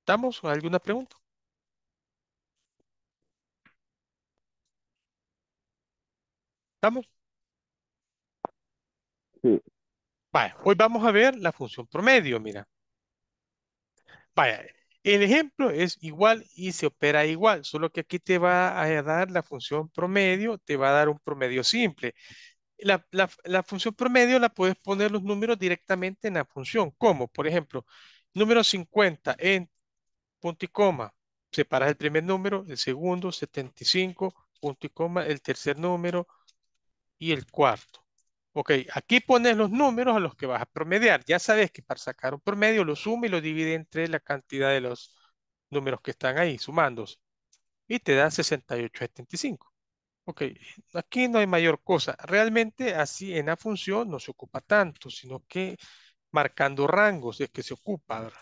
¿Estamos? ¿Alguna pregunta? ¿Estamos? Sí. Vaya, hoy vamos a ver la función promedio, mira. Vaya, el ejemplo es igual y se opera igual, solo que aquí te va a dar la función promedio, te va a dar un promedio simple. La, función promedio la puedes poner los números directamente en la función, como por ejemplo, número 50 en punto y coma, separas el primer número, el segundo, 75, punto y coma, el tercer número y el cuarto. Ok, aquí pones los números a los que vas a promediar. Ya sabes que para sacar un promedio lo suma y lo divide entre la cantidad de los números que están ahí, sumándose. Y te da 68,75. Ok, aquí no hay mayor cosa. Realmente así en la función no se ocupa tanto, sino que marcando rangos es que se ocupa.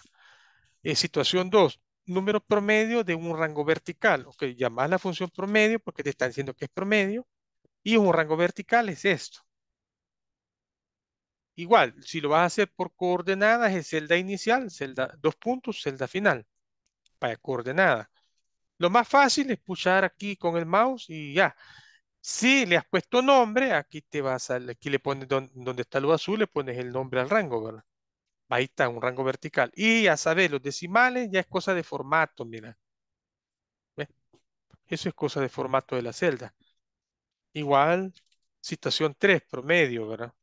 Eh, situación 2, número promedio de un rango vertical. Ok, llamás la función promedio porque te están diciendo que es promedio. Y un rango vertical es esto. Igual, si lo vas a hacer por coordenadas, es celda inicial, celda, dos puntos, celda final, para coordenadas. Lo más fácil es pulsar aquí con el mouse y ya. Si le has puesto nombre, aquí te vas aquí le pones donde está lo azul, le pones el nombre al rango, ¿verdad? Ahí está, un rango vertical. Y ya sabes, los decimales ya es cosa de formato, mira. Eso es cosa de formato de la celda. Igual, situación 3, promedio, ¿verdad?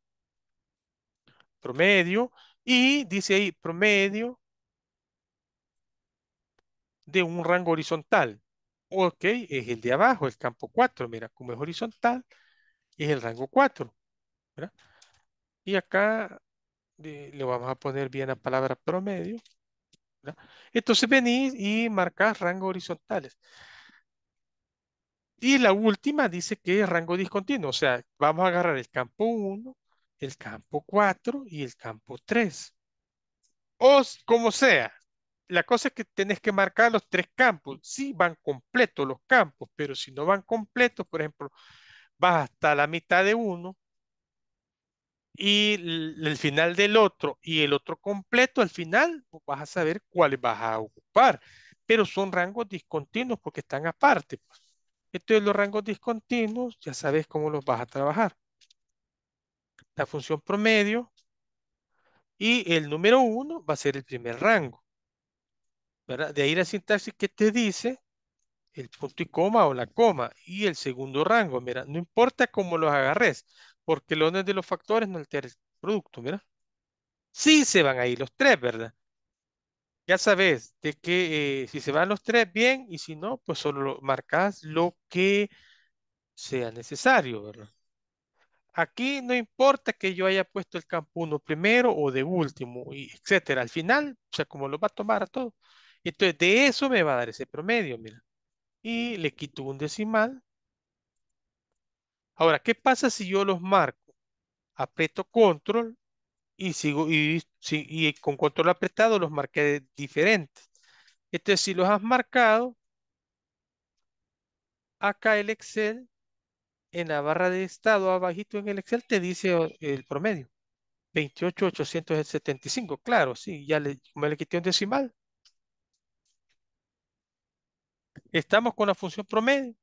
promedio, y dice ahí promedio de un rango horizontal. Ok, es el de abajo, el campo 4. Mira, como es horizontal, es el rango 4. Y acá le vamos a poner bien la palabra promedio. ¿verdad? Entonces venís y marcas rangos horizontales. Y la última dice que es rango discontinuo. O sea, vamos a agarrar el campo 1, el campo 4 y el campo 3. O como sea, la cosa es que tenés que marcar los tres campos. Sí, van completos los campos, pero si no van completos, por ejemplo, vas hasta la mitad de uno y el final del otro y el otro completo, al final vas a saber cuáles vas a ocupar, pero son rangos discontinuos porque están aparte. Pues. Entonces los rangos discontinuos ya sabes cómo los vas a trabajar la función promedio y el número 1 va a ser el primer rango. ¿verdad? De ahí la sintaxis que te dice el punto y coma o la coma y el segundo rango. Mira, no importa cómo los agarres, porque el orden de los factores no altera el producto. Mira, sí se van ahí los tres, ¿verdad? Ya sabes de que eh, si se van los tres, bien, y si no, pues solo marcas lo que sea necesario, ¿verdad? Aquí no importa que yo haya puesto el campo 1 primero o de último, y etcétera. Al final, o sea, como lo va a tomar todo. Entonces, de eso me va a dar ese promedio, mira. Y le quito un decimal. Ahora, ¿qué pasa si yo los marco? Apreto control y sigo, y, y con control apretado los marqué diferentes. Entonces, si los has marcado, acá el Excel en la barra de estado abajito en el Excel te dice el promedio. 28,875. Claro, sí, ya le, me le quité un decimal. Estamos con la función promedio.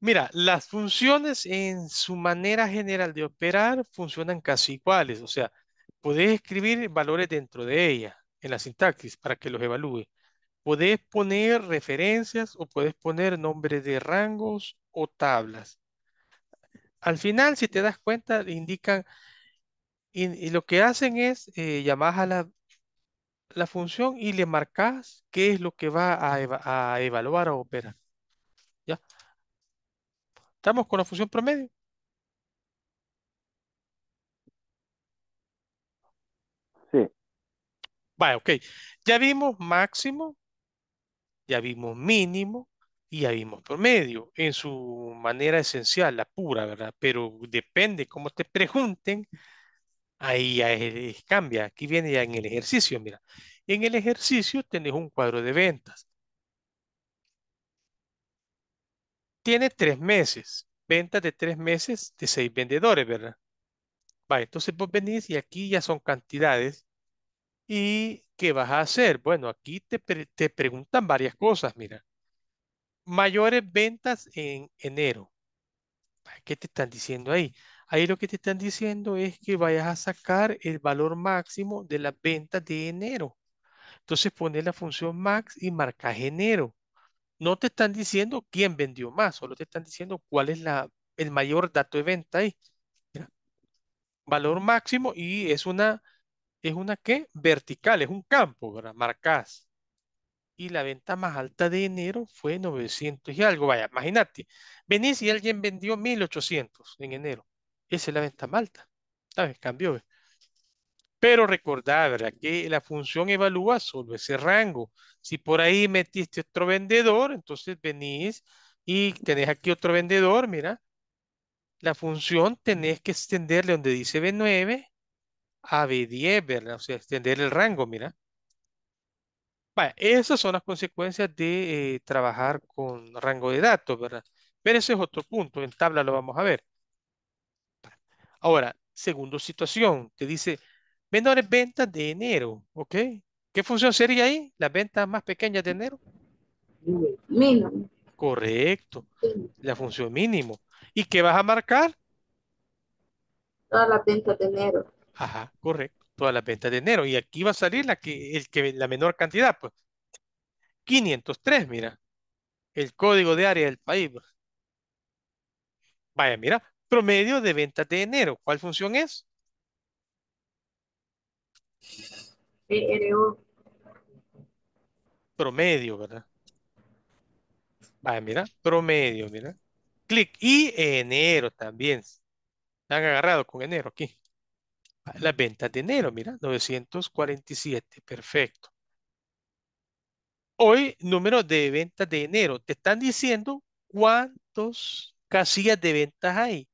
Mira, las funciones en su manera general de operar funcionan casi iguales. O sea, podés escribir valores dentro de ella, en la sintaxis, para que los evalúe. Puedes poner referencias o puedes poner nombres de rangos o tablas. Al final, si te das cuenta, indican, y, lo que hacen es eh, llamar a la, función y le marcas qué es lo que va a, a evaluar o operar. ¿Ya? ¿Estamos con la función promedio? Sí. Vale, ok. Ya vimos máximo, ya vimos mínimo y ya vimos promedio en su manera esencial, la pura, ¿verdad? Pero depende cómo te pregunten, ahí ya cambia. Aquí viene ya en el ejercicio, mira. En el ejercicio tenés un cuadro de ventas. Tiene tres meses, ventas de tres meses de seis vendedores, ¿verdad? Va, entonces vos venís y aquí ya son cantidades y ¿qué vas a hacer? Bueno, aquí te, preguntan varias cosas, mira. Mayores ventas en enero. ¿Qué te están diciendo ahí? Ahí lo que te están diciendo es que vayas a sacar el valor máximo de las ventas de enero. Entonces pones la función max y marca enero. No te están diciendo quién vendió más, solo te están diciendo cuál es la, el mayor dato de venta ahí. valor máximo y es una es una que vertical, es un campo, ¿verdad? Marcás. Y la venta más alta de enero fue 900 y algo. Vaya, imagínate, venís y alguien vendió 1800 en enero. Esa es la venta más alta. ¿Sabes? Cambió. Pero recordad, Que la función evalúa solo ese rango. Si por ahí metiste otro vendedor, entonces venís y tenés aquí otro vendedor, mira. La función tenés que extenderle donde dice B9, AB10, ¿verdad? E, o sea, extender el rango, mira. Vaya, esas son las consecuencias de eh, trabajar con rango de datos, ¿verdad? Pero ese es otro punto, en tabla lo vamos a ver. Ahora, segunda situación, te dice menores ventas de enero, ¿ok? ¿Qué función sería ahí? Las ventas más pequeñas de enero. Mínimo. Correcto, la función mínimo. ¿Y qué vas a marcar? Todas las ventas de enero. Ajá, correcto. Todas las ventas de enero. Y aquí va a salir la, que, el que, la menor cantidad, pues. 503, mira. El código de área del país. Pues. Vaya, mira, promedio de ventas de enero. ¿Cuál función es? Promedio, ¿verdad? Vaya, mira, promedio, mira. Clic. Y enero también. están han agarrado con enero aquí las ventas de enero, mira, 947, perfecto. Hoy, número de ventas de enero, te están diciendo cuántos casillas de ventas hay.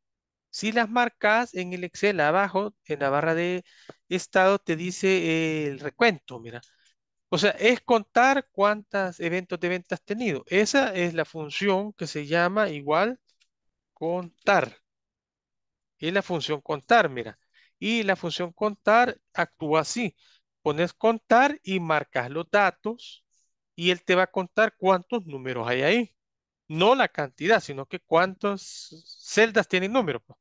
Si las marcas en el Excel abajo, en la barra de estado, te dice eh, el recuento, mira. O sea, es contar cuántos eventos de ventas has tenido. Esa es la función que se llama igual contar. Es la función contar, mira. Y la función contar actúa así. Pones contar y marcas los datos y él te va a contar cuántos números hay ahí. No la cantidad, sino que cuántas celdas tienen números. número.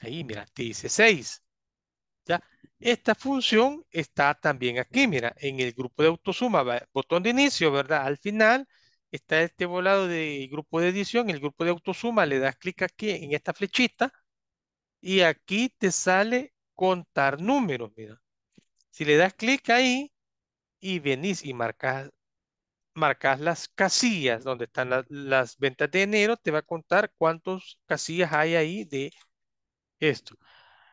Pues. Ahí, mira, te dice seis. ¿Ya? Esta función está también aquí, mira, en el grupo de autosuma, botón de inicio, ¿verdad? Al final está este volado de grupo de edición, el grupo de autosuma, le das clic aquí en esta flechita y aquí te sale contar números, mira. Si le das clic ahí y venís y marcas, marcas las casillas donde están las ventas de enero, te va a contar cuántas casillas hay ahí de esto.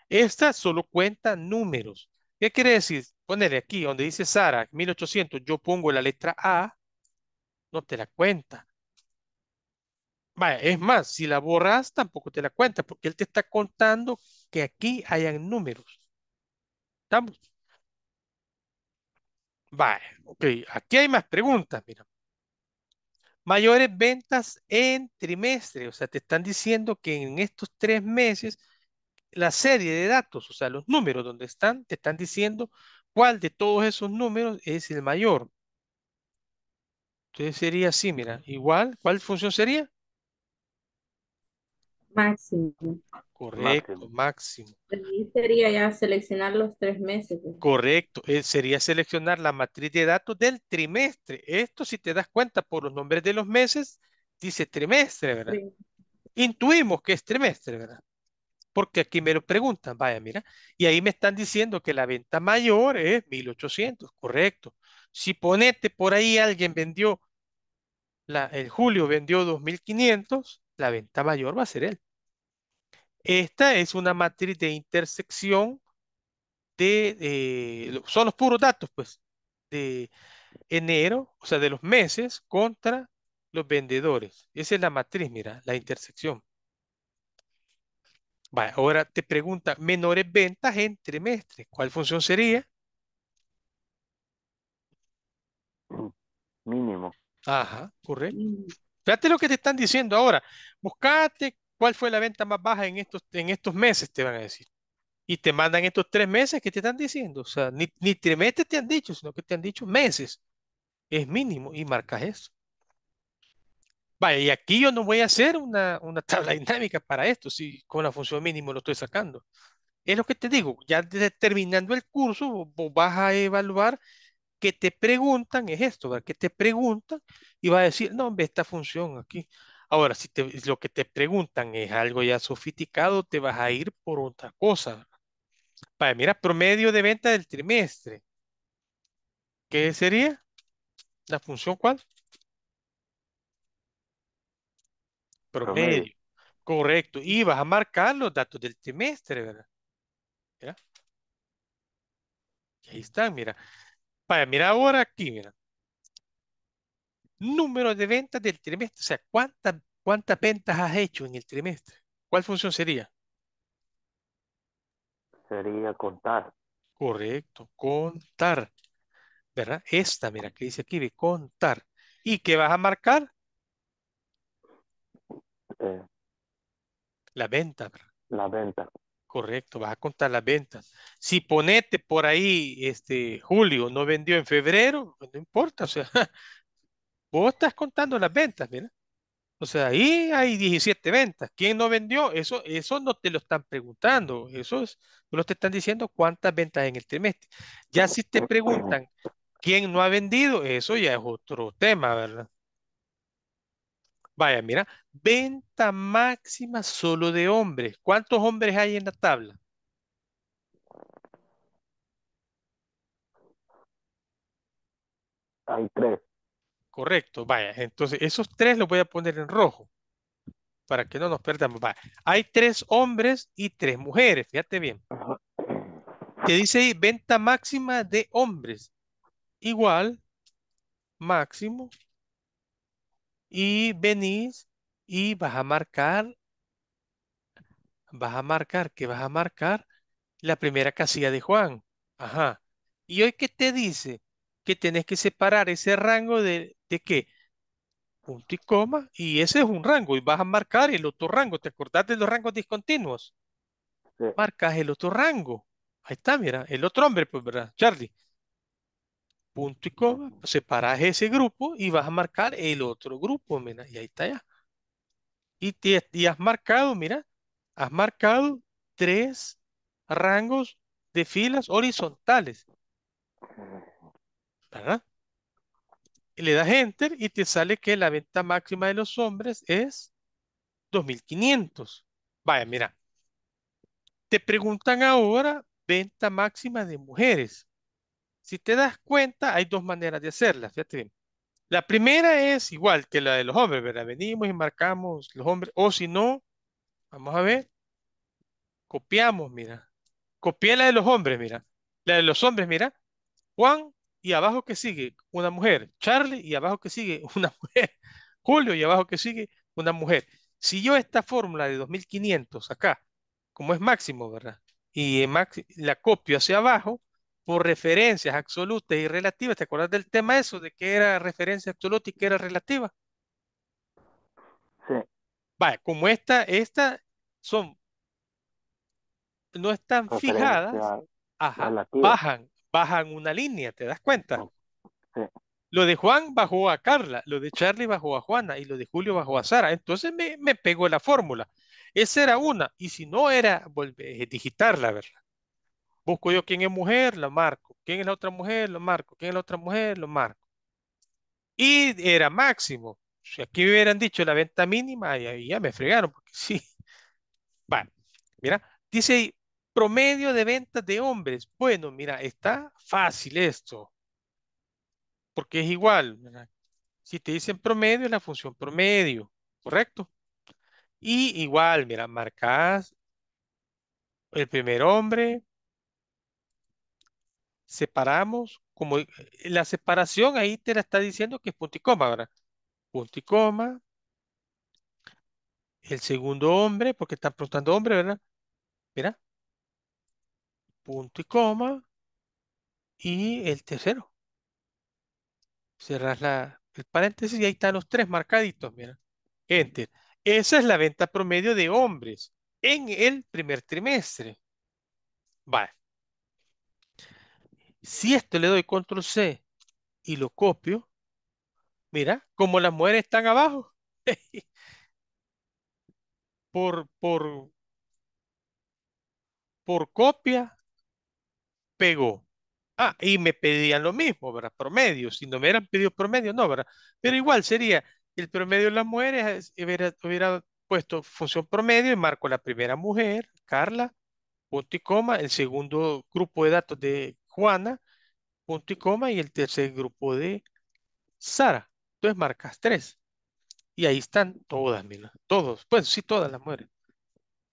Esta solo cuenta números. ¿Qué quiere decir? Ponele aquí donde dice Sara, 1800, yo pongo la letra A, no te la cuenta es más, si la borras tampoco te la cuenta porque él te está contando que aquí hayan números. ¿Estamos? Vaya, ok, aquí hay más preguntas, mira. Mayores ventas en trimestre, o sea, te están diciendo que en estos tres meses la serie de datos, o sea, los números donde están, te están diciendo cuál de todos esos números es el mayor. Entonces sería así, mira, igual, ¿cuál función sería? Máximo. Correcto, máximo. Pues sería ya seleccionar los tres meses. Pues. Correcto, eh, sería seleccionar la matriz de datos del trimestre. Esto, si te das cuenta por los nombres de los meses, dice trimestre, ¿verdad? Intuimos que es trimestre, ¿verdad? Porque aquí me lo preguntan, vaya, mira, y ahí me están diciendo que la venta mayor es 1800, correcto. Si ponete por ahí alguien vendió, la, el julio vendió 2500, la venta mayor va a ser él. Esta es una matriz de intersección de, eh, son los puros datos, pues, de enero, o sea, de los meses contra los vendedores. Esa es la matriz, mira, la intersección. Vale, ahora te pregunta, menores ventas en trimestre, ¿cuál función sería? Mínimo. Ajá, correcto. Mm. Fíjate lo que te están diciendo ahora. Buscate ¿Cuál fue la venta más baja en estos, en estos meses? Te van a decir. Y te mandan estos tres meses que te están diciendo. O sea, ni, ni trimestres te han dicho, sino que te han dicho meses. Es mínimo y marcas eso. Vaya, y aquí yo no voy a hacer una, una, tabla dinámica para esto, si con la función mínimo lo estoy sacando. Es lo que te digo, ya terminando el curso, vos, vas a evaluar que te preguntan, es esto, ¿verdad? que te preguntan y va a decir, no, ve esta función aquí, Ahora, si lo que te preguntan es algo ya sofisticado, te vas a ir por otra cosa. Para mira, promedio de venta del trimestre. ¿Qué sería? ¿La función cuál? Promedio. Correcto. Y vas a marcar los datos del trimestre, ¿verdad? Y Ahí están, mira. Para mira ahora aquí, mira número de ventas del trimestre. O sea, ¿cuántas cuántas ventas has hecho en el trimestre? ¿Cuál función sería? Sería contar. Correcto, contar. ¿Verdad? Esta, mira, que dice aquí de contar. ¿Y qué vas a marcar? Eh. la venta. La venta. Correcto, vas a contar la venta. Si ponete por ahí, este, julio no vendió en febrero, pues no importa, o sea, Vos estás contando las ventas, mira. O sea, ahí hay 17 ventas. ¿Quién no vendió? Eso, eso no te lo están preguntando. Eso es, no te están diciendo cuántas ventas en el trimestre. Ya si te preguntan quién no ha vendido, eso ya es otro tema, ¿verdad? Vaya, mira, venta máxima solo de hombres. ¿Cuántos hombres hay en la tabla? Hay tres. Correcto, vaya. Entonces, esos tres los voy a poner en rojo para que no nos perdamos. Hay tres hombres y tres mujeres, fíjate bien. Te dice ahí, venta máxima de hombres igual máximo y venís y vas a marcar vas a marcar que vas a marcar la primera casilla de Juan. Ajá. Y hoy qué te dice que tenés que separar ese rango de, de qué? Punto y coma, y ese es un rango, y vas a marcar el otro rango. ¿Te acordás de los rangos discontinuos? Marcas el otro rango. Ahí está, mira, el otro hombre, pues, ¿verdad? Charlie. Punto y coma, separas ese grupo y vas a marcar el otro grupo, y ahí está ya. Y, te, y has marcado, mira, has marcado tres rangos de filas horizontales. ¿verdad? Y le das enter y te sale que la venta máxima de los hombres es 2500. Vaya, mira. Te preguntan ahora venta máxima de mujeres. Si te das cuenta, hay dos maneras de hacerla, fíjate bien. La primera es igual que la de los hombres, ¿verdad? Venimos y marcamos los hombres, o si no, vamos a ver, copiamos, mira. Copié la de los hombres, mira. La de los hombres, mira. Juan y abajo que sigue una mujer, Charlie, y abajo que sigue una mujer, Julio, y abajo que sigue una mujer. Si yo esta fórmula de 2500 acá, como es máximo, ¿verdad? Y la copio hacia abajo por referencias absolutas y relativas. ¿Te acuerdas del tema eso de que era referencia absoluta y que era relativa? Sí. Vaya, como esta, esta son, no están fijadas, bajan bajan una línea, ¿te das cuenta? Lo de Juan bajó a Carla, lo de Charlie bajó a Juana y lo de Julio bajó a Sara. Entonces me, me pegó la fórmula. Esa era una. Y si no era volver, eh, digitarla, ¿verdad? Busco yo quién es mujer, la marco. ¿Quién es la otra mujer? Lo marco. ¿Quién es la otra mujer? Lo marco. Y era máximo. Si aquí hubieran dicho la venta mínima, ya, ya me fregaron, porque sí. Bueno, mira, dice Promedio de ventas de hombres. Bueno, mira, está fácil esto. Porque es igual. Si te dicen promedio, es la función promedio. ¿Correcto? Y igual, mira, marcas el primer hombre. Separamos. Como la separación ahí te la está diciendo que es punto y coma, ¿verdad? Punto y coma. El segundo hombre, porque están preguntando hombre, ¿verdad? Mira, punto y coma, y el tercero. Cerras la, el paréntesis y ahí están los tres marcaditos, mira. Enter. Esa es la venta promedio de hombres en el primer trimestre. Vale. Si esto le doy control C y lo copio, mira, como las mujeres están abajo, por, por, por copia, pegó. Ah, y me pedían lo mismo, ¿verdad? Promedio. Si no me hubieran pedido promedio, no, ¿verdad? Pero igual sería el promedio de las mujeres, hubiera, hubiera puesto función promedio y marco la primera mujer, Carla, punto y coma, el segundo grupo de datos de Juana, punto y coma, y el tercer grupo de Sara. Entonces marcas tres. Y ahí están todas, mira, todos. Pues sí, todas las mujeres.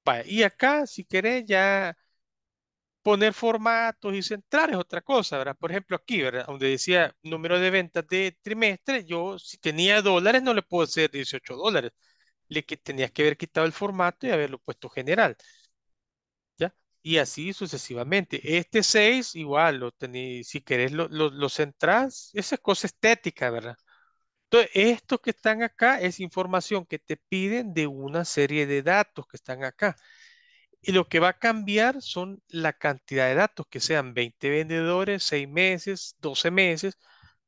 Vaya, y acá, si querés, ya poner formatos y centrar es otra cosa, ¿verdad? Por ejemplo, aquí, ¿verdad? Donde decía número de ventas de trimestre, yo si tenía dólares no le puedo hacer 18 dólares. Le que, tenías que haber quitado el formato y haberlo puesto general. ¿Ya? Y así sucesivamente. Este 6, igual, lo si querés lo, lo, centrás, esa es cosa estética, ¿verdad? Entonces, estos que están acá es información que te piden de una serie de datos que están acá. Y lo que va a cambiar son la cantidad de datos, que sean 20 vendedores, 6 meses, 12 meses.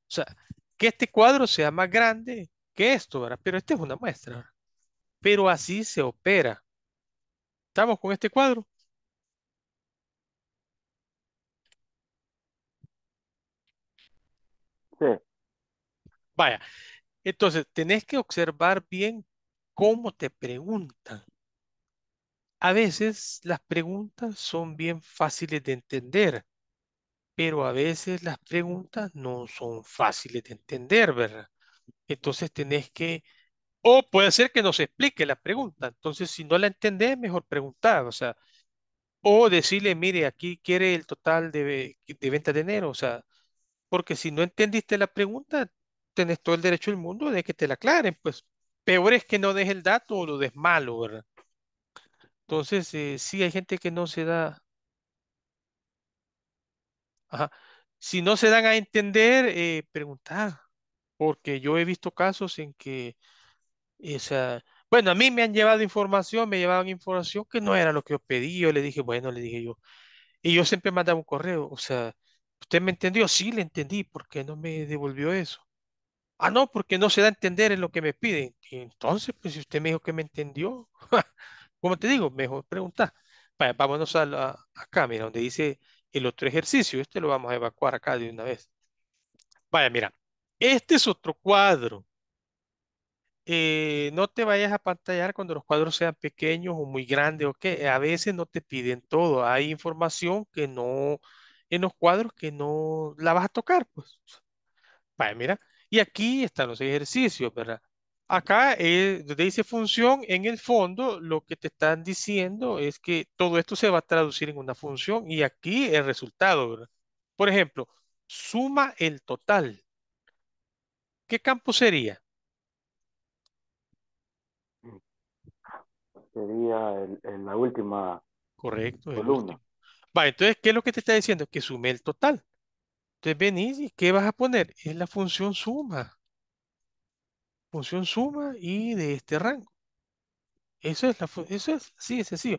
O sea, que este cuadro sea más grande que esto, ¿verdad? Pero esta es una muestra. Pero así se opera. ¿Estamos con este cuadro? Sí. Vaya, entonces tenés que observar bien cómo te preguntan. A veces las preguntas son bien fáciles de entender, pero a veces las preguntas no son fáciles de entender, ¿verdad? Entonces tenés que, o puede ser que nos explique la pregunta, entonces si no la entendés, mejor preguntar, o sea, o decirle, mire, aquí quiere el total de, de ventas de enero, o sea, porque si no entendiste la pregunta, tenés todo el derecho del mundo de que te la aclaren, pues peor es que no des el dato o lo des malo, ¿verdad? Entonces, eh, sí hay gente que no se da. Si no se dan a entender, eh, preguntar. Porque yo he visto casos en que, esa eh, bueno, a mí me han llevado información, me llevaban información que no era lo que yo pedí. Yo le dije, bueno, le dije yo. Y yo siempre mandaba un correo, o sea, ¿usted me entendió? Sí, le entendí, ¿por qué no me devolvió eso? Ah, no, porque no se da a entender en lo que me piden. entonces, pues si usted me dijo que me entendió, Como te digo, mejor preguntar. vámonos a la, acá, mira, donde dice el otro ejercicio. Este lo vamos a evacuar acá de una vez. Vaya, mira, este es otro cuadro. Eh, no te vayas a pantallar cuando los cuadros sean pequeños o muy grandes o qué. a veces no te piden todo. Hay información que no, en los cuadros que no la vas a tocar, pues. Vaya, mira, y aquí están los ejercicios, ¿verdad? Acá, eh, donde dice función, en el fondo lo que te están diciendo es que todo esto se va a traducir en una función y aquí el resultado. Por ejemplo, suma el total. ¿Qué campo sería? Sería en la última Correcto, columna. Va, entonces, ¿qué es lo que te está diciendo? Que sume el total. Entonces venís y ¿qué vas a poner? Es la función suma función suma y de este rango. Eso es, la, eso es así de sencillo.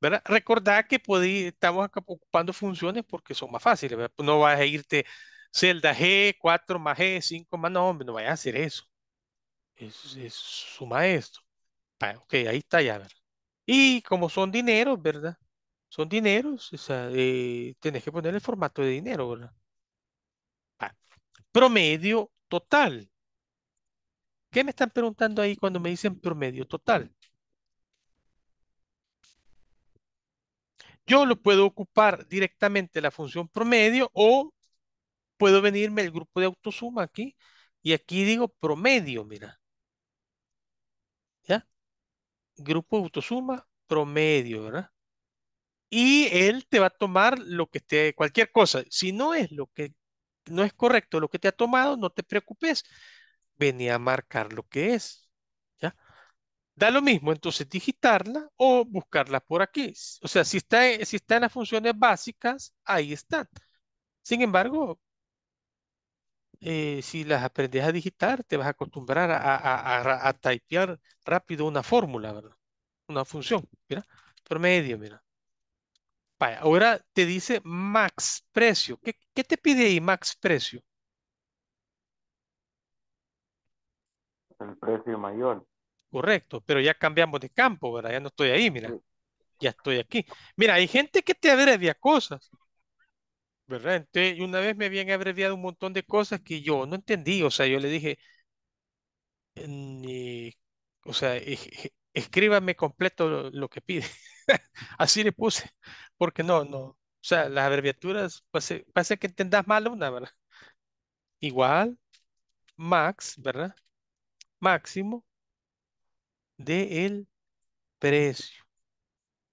¿verdad? Recordad que estamos ocupando funciones porque son más fáciles. No vas a irte celda G, 4 más G, 5 más... No, no vayas a hacer eso. es, suma esto. Ah, ok, ahí está ya, Y como son dineros, ¿verdad? Son dineros, o eh, tenés que poner el formato de dinero, ¿verdad? Promedio total. ¿Qué me están preguntando ahí cuando me dicen promedio total? Yo lo puedo ocupar directamente la función promedio o puedo venirme el grupo de autosuma aquí y aquí digo promedio, mira. ¿Ya? Grupo de autosuma, promedio, ¿verdad? Y él te va a tomar lo que esté, cualquier cosa. Si no es lo que no es correcto lo que te ha tomado, no te preocupes venía a marcar lo que es. ¿ya? Da lo mismo, entonces, digitarla o buscarla por aquí. O sea, si está, si está en las funciones básicas, ahí están. Sin embargo, eh, si las aprendes a digitar, te vas a acostumbrar a, a, typear rápido una fórmula, ¿verdad? Una función, mira, promedio, mira. Vaya, ahora te dice max precio. ¿Qué, qué te pide ahí max precio? el precio mayor. Correcto, pero ya cambiamos de campo, ¿verdad? Ya no estoy ahí, mira. Ya estoy aquí. Mira, hay gente que te abrevia cosas. ¿Verdad? Entonces, una vez me habían abreviado un montón de cosas que yo no entendí. O sea, yo le dije, ni, o sea, e-, e-, escríbame completo lo, que pide. Así le puse, porque no, no. O sea, las abreviaturas, pues, eh, parece, que entendas mal una, ¿verdad? Igual, Max, ¿verdad? máximo del el precio.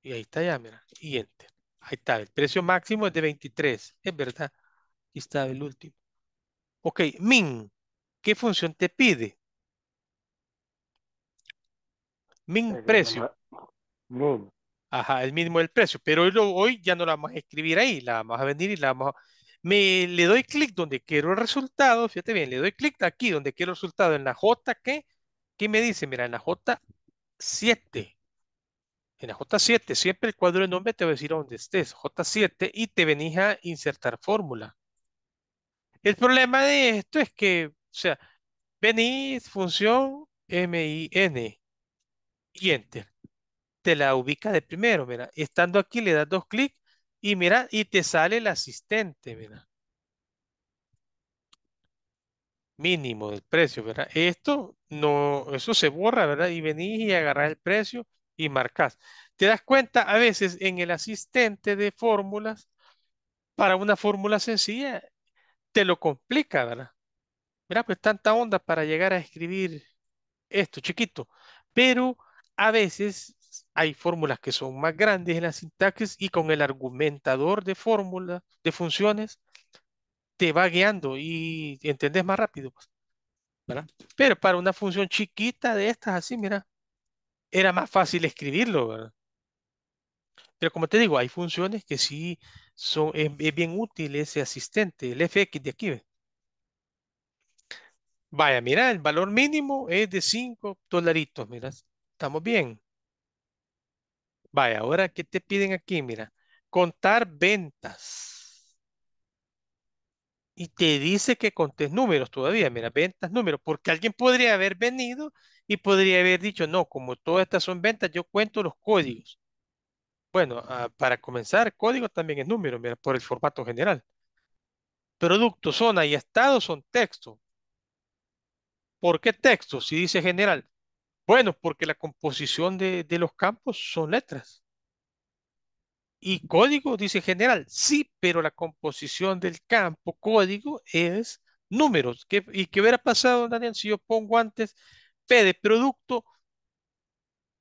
Y ahí está ya, mira. Y enter. Ahí está. El precio máximo es de 23. Es verdad. Aquí está el último. Ok. Min. ¿Qué función te pide? Min precio. Ajá, el mínimo del precio. Pero hoy, hoy ya no la vamos a escribir ahí. La vamos a venir y la vamos a me le doy clic donde quiero el resultado, fíjate bien, le doy clic aquí donde quiero el resultado en la J, que ¿Qué me dice? Mira, en la J7. En la J7, siempre el cuadro de nombre te va a decir dónde estés, J7, y te venís a insertar fórmula. El problema de esto es que, o sea, venís función N y enter. Te la ubica de primero, mira, estando aquí le das dos clics y mira, y te sale el asistente, ¿verdad? Mínimo del precio, ¿verdad? Esto no, eso se borra, ¿verdad? Y venís y agarrás el precio y marcas. Te das cuenta a veces en el asistente de fórmulas, para una fórmula sencilla, te lo complica, ¿verdad? Mira, pues tanta onda para llegar a escribir esto chiquito. Pero a veces hay fórmulas que son más grandes en la sintaxis y con el argumentador de fórmulas, de funciones, te va guiando y entendés más rápido. Pues, ¿verdad? Pero para una función chiquita de estas, así, mira, era más fácil escribirlo. ¿verdad? Pero como te digo, hay funciones que sí son, es, bien útil ese asistente, el fx de aquí. ¿ve? Vaya, mira, el valor mínimo es de 5 dolaritos, mira, estamos bien. Vaya, ahora, ¿qué te piden aquí? Mira, contar ventas. Y te dice que contes números todavía, mira, ventas, números, porque alguien podría haber venido y podría haber dicho, no, como todas estas son ventas, yo cuento los códigos. Bueno, ah, para comenzar, código también es número, mira, por el formato general. Producto, zona y estado son texto. ¿Por qué texto? Si dice general, bueno, porque la composición de, los campos son letras. Y código dice general, sí, pero la composición del campo código es números. ¿Y qué hubiera pasado, Daniel, si yo pongo antes P de producto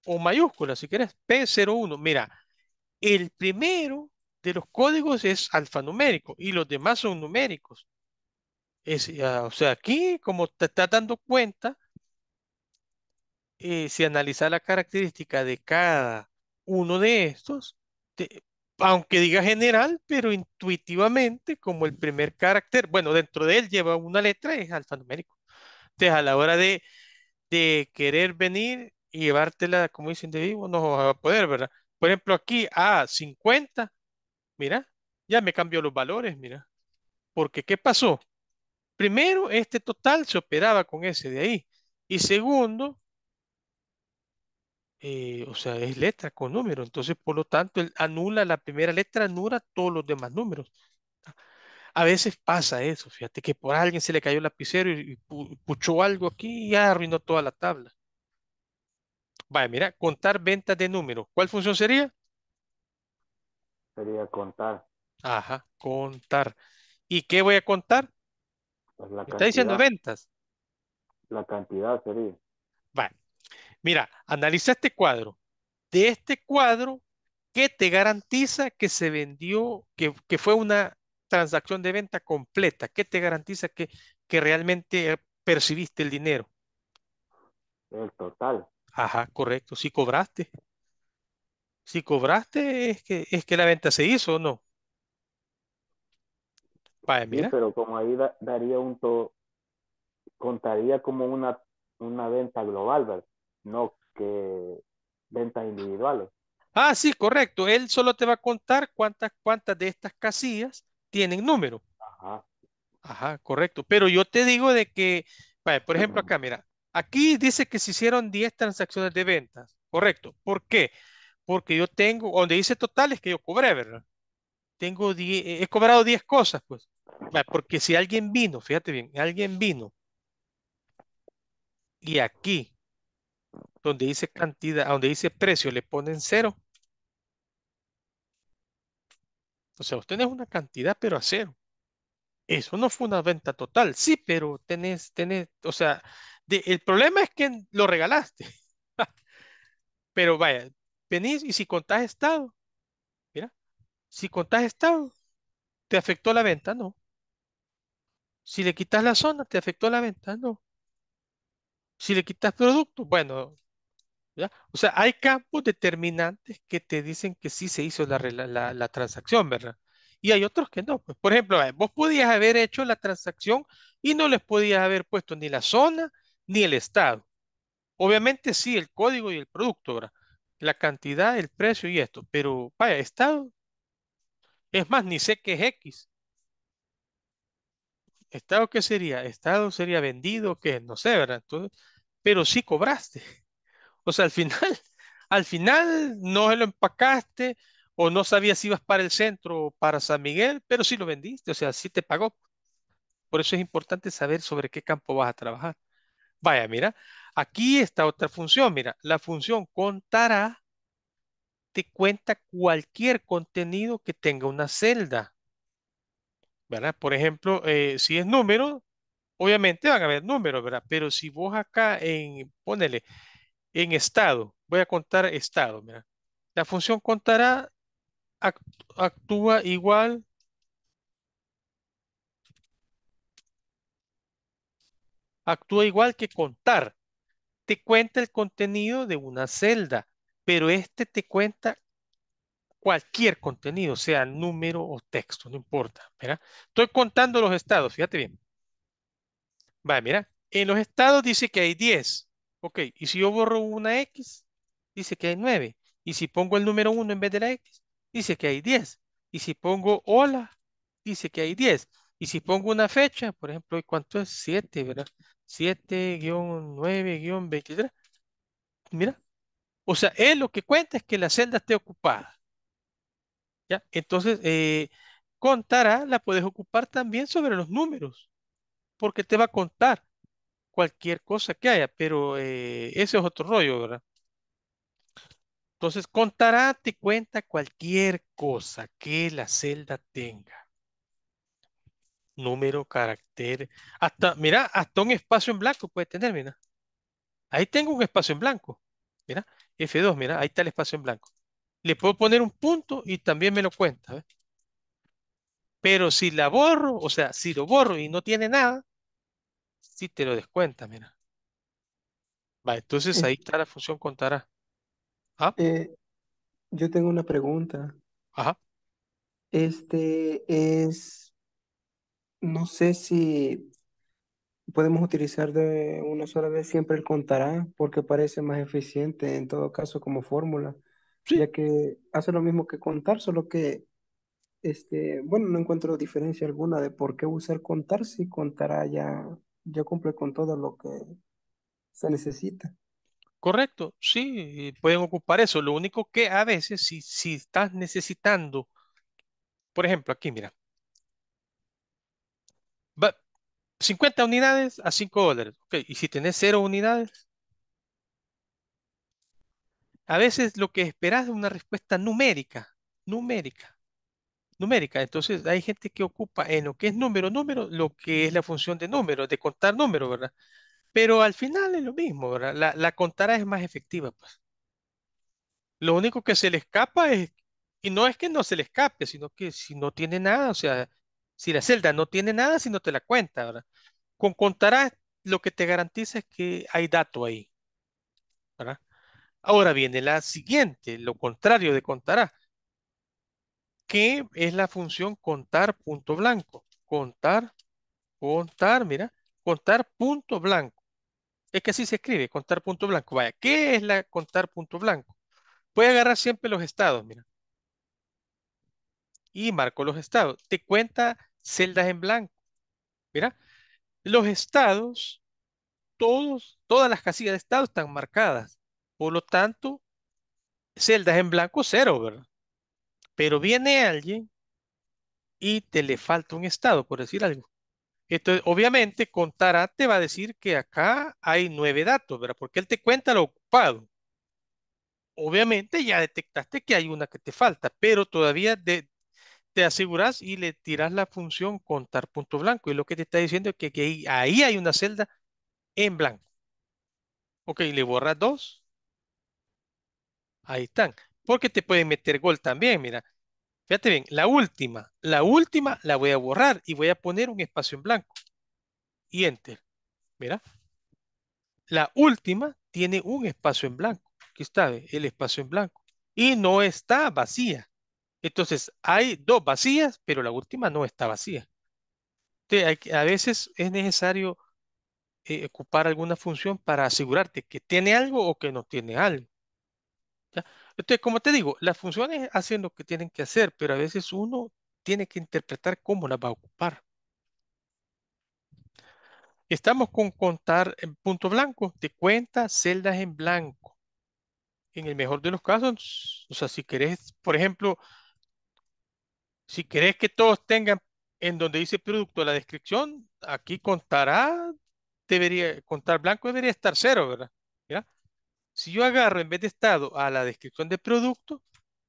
o mayúscula, si querés, P01? Mira, el primero de los códigos es alfanumérico y los demás son numéricos. Es, ah, o sea, aquí, como te estás dando cuenta, eh, si analizas la característica de cada uno de estos, aunque diga general, pero intuitivamente, como el primer carácter, bueno, dentro de él lleva una letra, es alfanumérico. Entonces, a la hora de, de querer venir y llevártela, como dicen de vivo, no va a poder, ¿verdad? Por ejemplo, aquí ah, a 50, mira, ya me cambió los valores, mira. Porque, ¿qué pasó? Primero, este total se operaba con ese de ahí. Y segundo, eh, o sea, es letra con número. Entonces, por lo tanto, él anula la primera letra, anula todos los demás números. A veces pasa eso, fíjate que por alguien se le cayó el lapicero y, puchó algo aquí y arruinó toda la tabla. Vaya, mira, contar ventas de números. ¿Cuál función sería? Sería contar. Ajá, contar. ¿Y qué voy a contar? Pues, está diciendo ventas. La cantidad sería. Vale, Mira, analiza este cuadro. De este cuadro, ¿qué te garantiza que se vendió, que, que fue una transacción de venta completa? ¿Qué te garantiza que, que realmente percibiste el dinero? El total. Ajá, correcto. Si cobraste. Si cobraste, es que, es que la venta se hizo o no. mira. pero como ahí daría un todo. contaría como una, una venta global, ¿verdad? no que ventas individuales. Ah, sí, correcto. Él solo te va a contar cuántas, cuántas de estas casillas tienen número. Ajá. Ajá, correcto. Pero yo te digo de que, por ejemplo, acá, mira, aquí dice que se hicieron 10 transacciones de ventas. Correcto. ¿Por qué? Porque yo tengo, donde dice es que yo cobré, ¿verdad? Tengo 10, eh, he cobrado 10 cosas, pues. porque si alguien vino, fíjate bien, alguien vino y aquí donde dice cantidad, donde dice precio, le ponen cero. O sea, usted es una cantidad, pero a cero. Eso no fue una venta total. Sí, pero tenés, tenés, o sea, el problema es que lo regalaste. pero vaya, venís y si contás estado, mira, si contás estado, ¿te afectó la venta? No. Si le quitas la zona, ¿te afectó la venta? No. Si le quitas producto, bueno, o sea, hay campos determinantes que te dicen que sí se hizo la, transacción, ¿verdad? Y hay otros que no. Pues, por ejemplo, vos podías haber hecho la transacción y no les podías haber puesto ni la zona ni el estado. Obviamente sí, el código y el producto, ¿verdad? La cantidad, el precio y esto. Pero, vaya, estado. Es más, ni sé qué es X. ¿Estado qué sería? Estado sería vendido, qué, no sé, ¿verdad? Entonces, pero sí cobraste. O sea, al final, al final no lo empacaste o no sabías si ibas para el centro o para San Miguel, pero sí lo vendiste, o sea, sí te pagó. Por eso es importante saber sobre qué campo vas a trabajar. Vaya, mira, aquí está otra función, mira, la función contará te cuenta cualquier contenido que tenga una celda. ¿Verdad? Por ejemplo, eh, si es número, obviamente van a haber números, ¿verdad? Pero si vos acá en, ponele, en estado. Voy a contar estado. La función contará actúa igual actúa igual que contar. Te cuenta el contenido de una celda, pero este te cuenta cualquier contenido, sea número o texto, no importa. estoy contando los estados, fíjate bien. va mira, en los estados dice que hay 10. Ok, y si yo borro una X, dice que hay 9. Y si pongo el número 1 en vez de la X, dice que hay 10. Y si pongo hola, dice que hay 10. Y si pongo una fecha, por ejemplo, ¿cuánto es? 7, ¿verdad? 7-9-23. Mira. O sea, él lo que cuenta es que la celda esté ocupada. ¿Ya? Entonces, eh, contará, la puedes ocupar también sobre los números, porque te va a contar cualquier cosa que haya, pero eh, ese es otro rollo, ¿verdad? Entonces, contará, te cuenta cualquier cosa que la celda tenga. Número, carácter, hasta, mira, hasta un espacio en blanco puede tener, mira. Ahí tengo un espacio en blanco. Mira, F2, mira, ahí está el espacio en blanco. Le puedo poner un punto y también me lo cuenta. ¿ves? Pero si la borro, o sea, si lo borro y no tiene nada, si te lo descuenta, mira. Va, entonces ahí está la función contará. ¿Ah? Eh, yo tengo una pregunta. Ajá. Este es, no sé si podemos utilizar de una sola vez siempre el contará, porque parece más eficiente en todo caso como fórmula, ya que hace lo mismo que contar, solo que, este, bueno, no encuentro diferencia alguna de por qué usar contar si contará ya yo cumple con todo lo que se necesita. Correcto, sí, pueden ocupar eso. Lo único que a veces, si, si estás necesitando, por ejemplo, aquí, mira, 50 unidades a 5 dólares. Y si tenés 0 unidades, a veces lo que esperas es una respuesta numérica, numérica numérica. Entonces hay gente que ocupa en lo que es número, número, lo que es la función de número, de contar número ¿verdad? Pero al final es lo mismo, ¿verdad? La, contará es más efectiva, pues. Lo único que se le escapa es, y no es que no se le escape, sino que si no tiene nada, o sea, si la celda no tiene nada, si no te la cuenta, ¿verdad? Con contará lo que te garantiza es que hay dato ahí, ¿verdad? Ahora viene la siguiente, lo contrario de contará. ¿Qué es la función contar punto blanco. Contar, contar, mira, contar punto blanco. Es que así se escribe, contar punto blanco. Vaya, ¿qué es la contar punto blanco? Puede agarrar siempre los estados, mira. Y marco los estados. Te cuenta celdas en blanco. Mira, los estados, todos, todas las casillas de estado están marcadas. Por lo tanto, celdas en blanco, cero, ¿verdad? Pero viene alguien y te le falta un estado, por decir algo. Entonces, obviamente, contará, te va a decir que acá hay nueve datos, ¿verdad? Porque él te cuenta lo ocupado. Obviamente ya detectaste que hay una que te falta, pero todavía te aseguras y le tiras la función contar punto blanco. Y lo que te está diciendo es que, que ahí hay una celda en blanco. Ok, le borras dos. Ahí están porque te puede meter gol también, mira. Fíjate bien, la última, la última la voy a borrar y voy a poner un espacio en blanco. Y enter. Mira. La última tiene un espacio en blanco. Aquí está el espacio en blanco. Y no está vacía. Entonces, hay dos vacías, pero la última no está vacía. Entonces, a veces es necesario eh, ocupar alguna función para asegurarte que tiene algo o que no tiene algo. ¿Ya? Entonces, como te digo, las funciones hacen lo que tienen que hacer, pero a veces uno tiene que interpretar cómo las va a ocupar. Estamos con contar en punto blanco, de cuenta celdas en blanco. En el mejor de los casos, o sea, si querés, por ejemplo, si querés que todos tengan en donde dice producto la descripción, aquí contará, debería, contar blanco debería estar cero, ¿verdad? ¿Ya? Si yo agarro en vez de estado a la descripción de producto,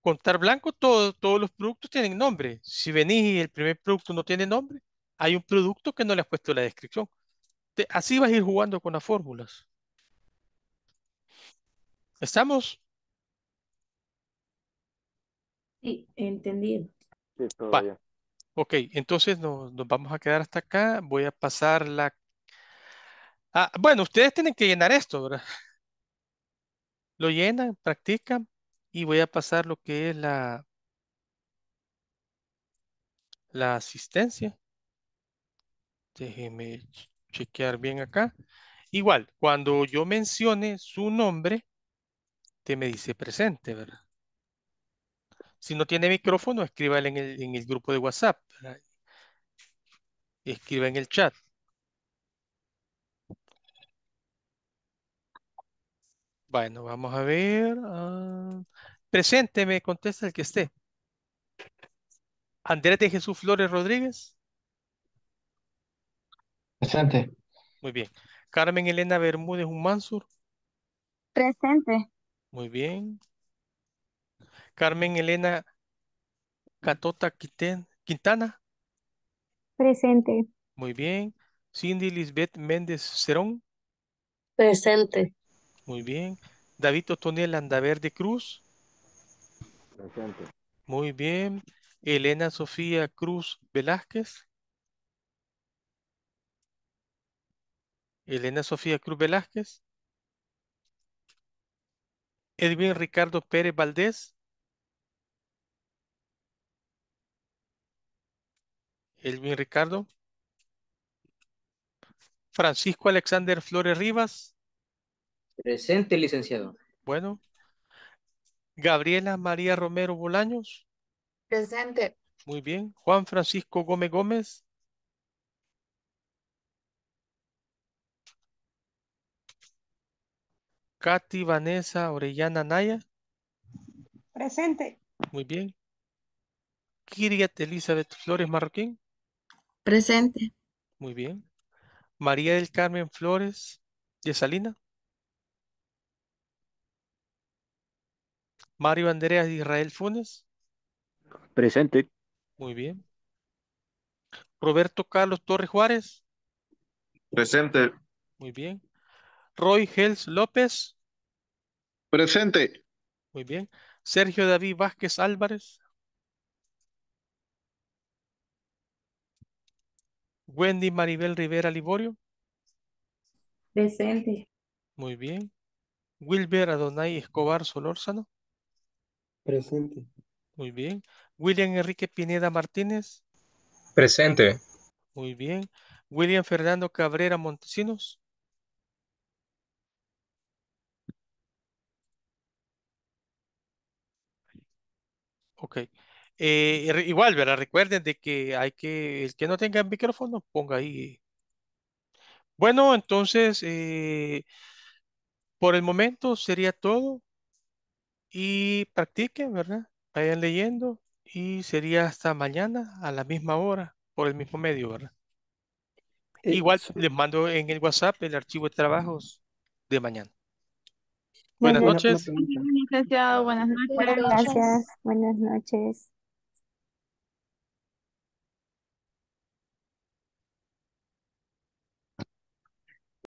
contar blanco, todos los productos tienen nombre. Si venís y el primer producto no tiene nombre, hay un producto que no le has puesto la descripción. así vas a ir jugando con las fórmulas. ¿Estamos? Sí, entendido. Sí, Ok, entonces nos, vamos a quedar hasta acá. Voy a pasar la... Ah, bueno, ustedes tienen que llenar esto, ¿verdad? lo llenan, practican y voy a pasar lo que es la, la asistencia. déjenme chequear bien acá. Igual, cuando yo mencione su nombre, te me dice presente, ¿verdad? Si no tiene micrófono, escriba en el, en el grupo de WhatsApp. Escriba en el chat. Bueno, vamos a ver. Ah, presente, me contesta el que esté. Andrés de Jesús Flores Rodríguez. Presente. Muy bien. Carmen Elena Bermúdez Humansur. Presente. Muy bien. Carmen Elena Catota Quintana. Presente. Muy bien. Cindy Lisbeth Méndez Cerón. Presente. Muy bien. David Otoniel Andaverde Cruz. Presente. Muy bien. Elena Sofía Cruz Velázquez. Elena Sofía Cruz Velázquez. Edwin Ricardo Pérez Valdés. Edwin Ricardo. Francisco Alexander Flores Rivas. Presente, licenciado. Bueno. Gabriela María Romero Bolaños. Presente. Muy bien. Juan Francisco Gómez Gómez. Katy Vanessa Orellana Naya. Presente. Muy bien. Kiriat Elizabeth Flores Marroquín. Presente. Muy bien. María del Carmen Flores de Salina. Mario Andreas Israel Funes. Presente. Muy bien. Roberto Carlos Torres Juárez. Presente. Muy bien. Roy Hels López. Presente. Muy bien. Sergio David Vázquez Álvarez. Wendy Maribel Rivera Liborio. Presente. Muy bien. Wilber Adonai Escobar Solórzano. Presente. Muy bien. William Enrique Pineda Martínez. Presente. Muy bien. William Fernando Cabrera Montesinos. Ok. Eh, igual, ¿verdad? Recuerden de que hay que, el que no tenga micrófono, ponga ahí. Bueno, entonces, eh, por el momento sería todo. Y practiquen, ¿verdad? Vayan leyendo y sería hasta mañana a la misma hora por el mismo medio, ¿verdad? Eh, Igual les mando en el WhatsApp el archivo de trabajos de mañana. Buenas, noches. buenas noches. Gracias, buenas noches.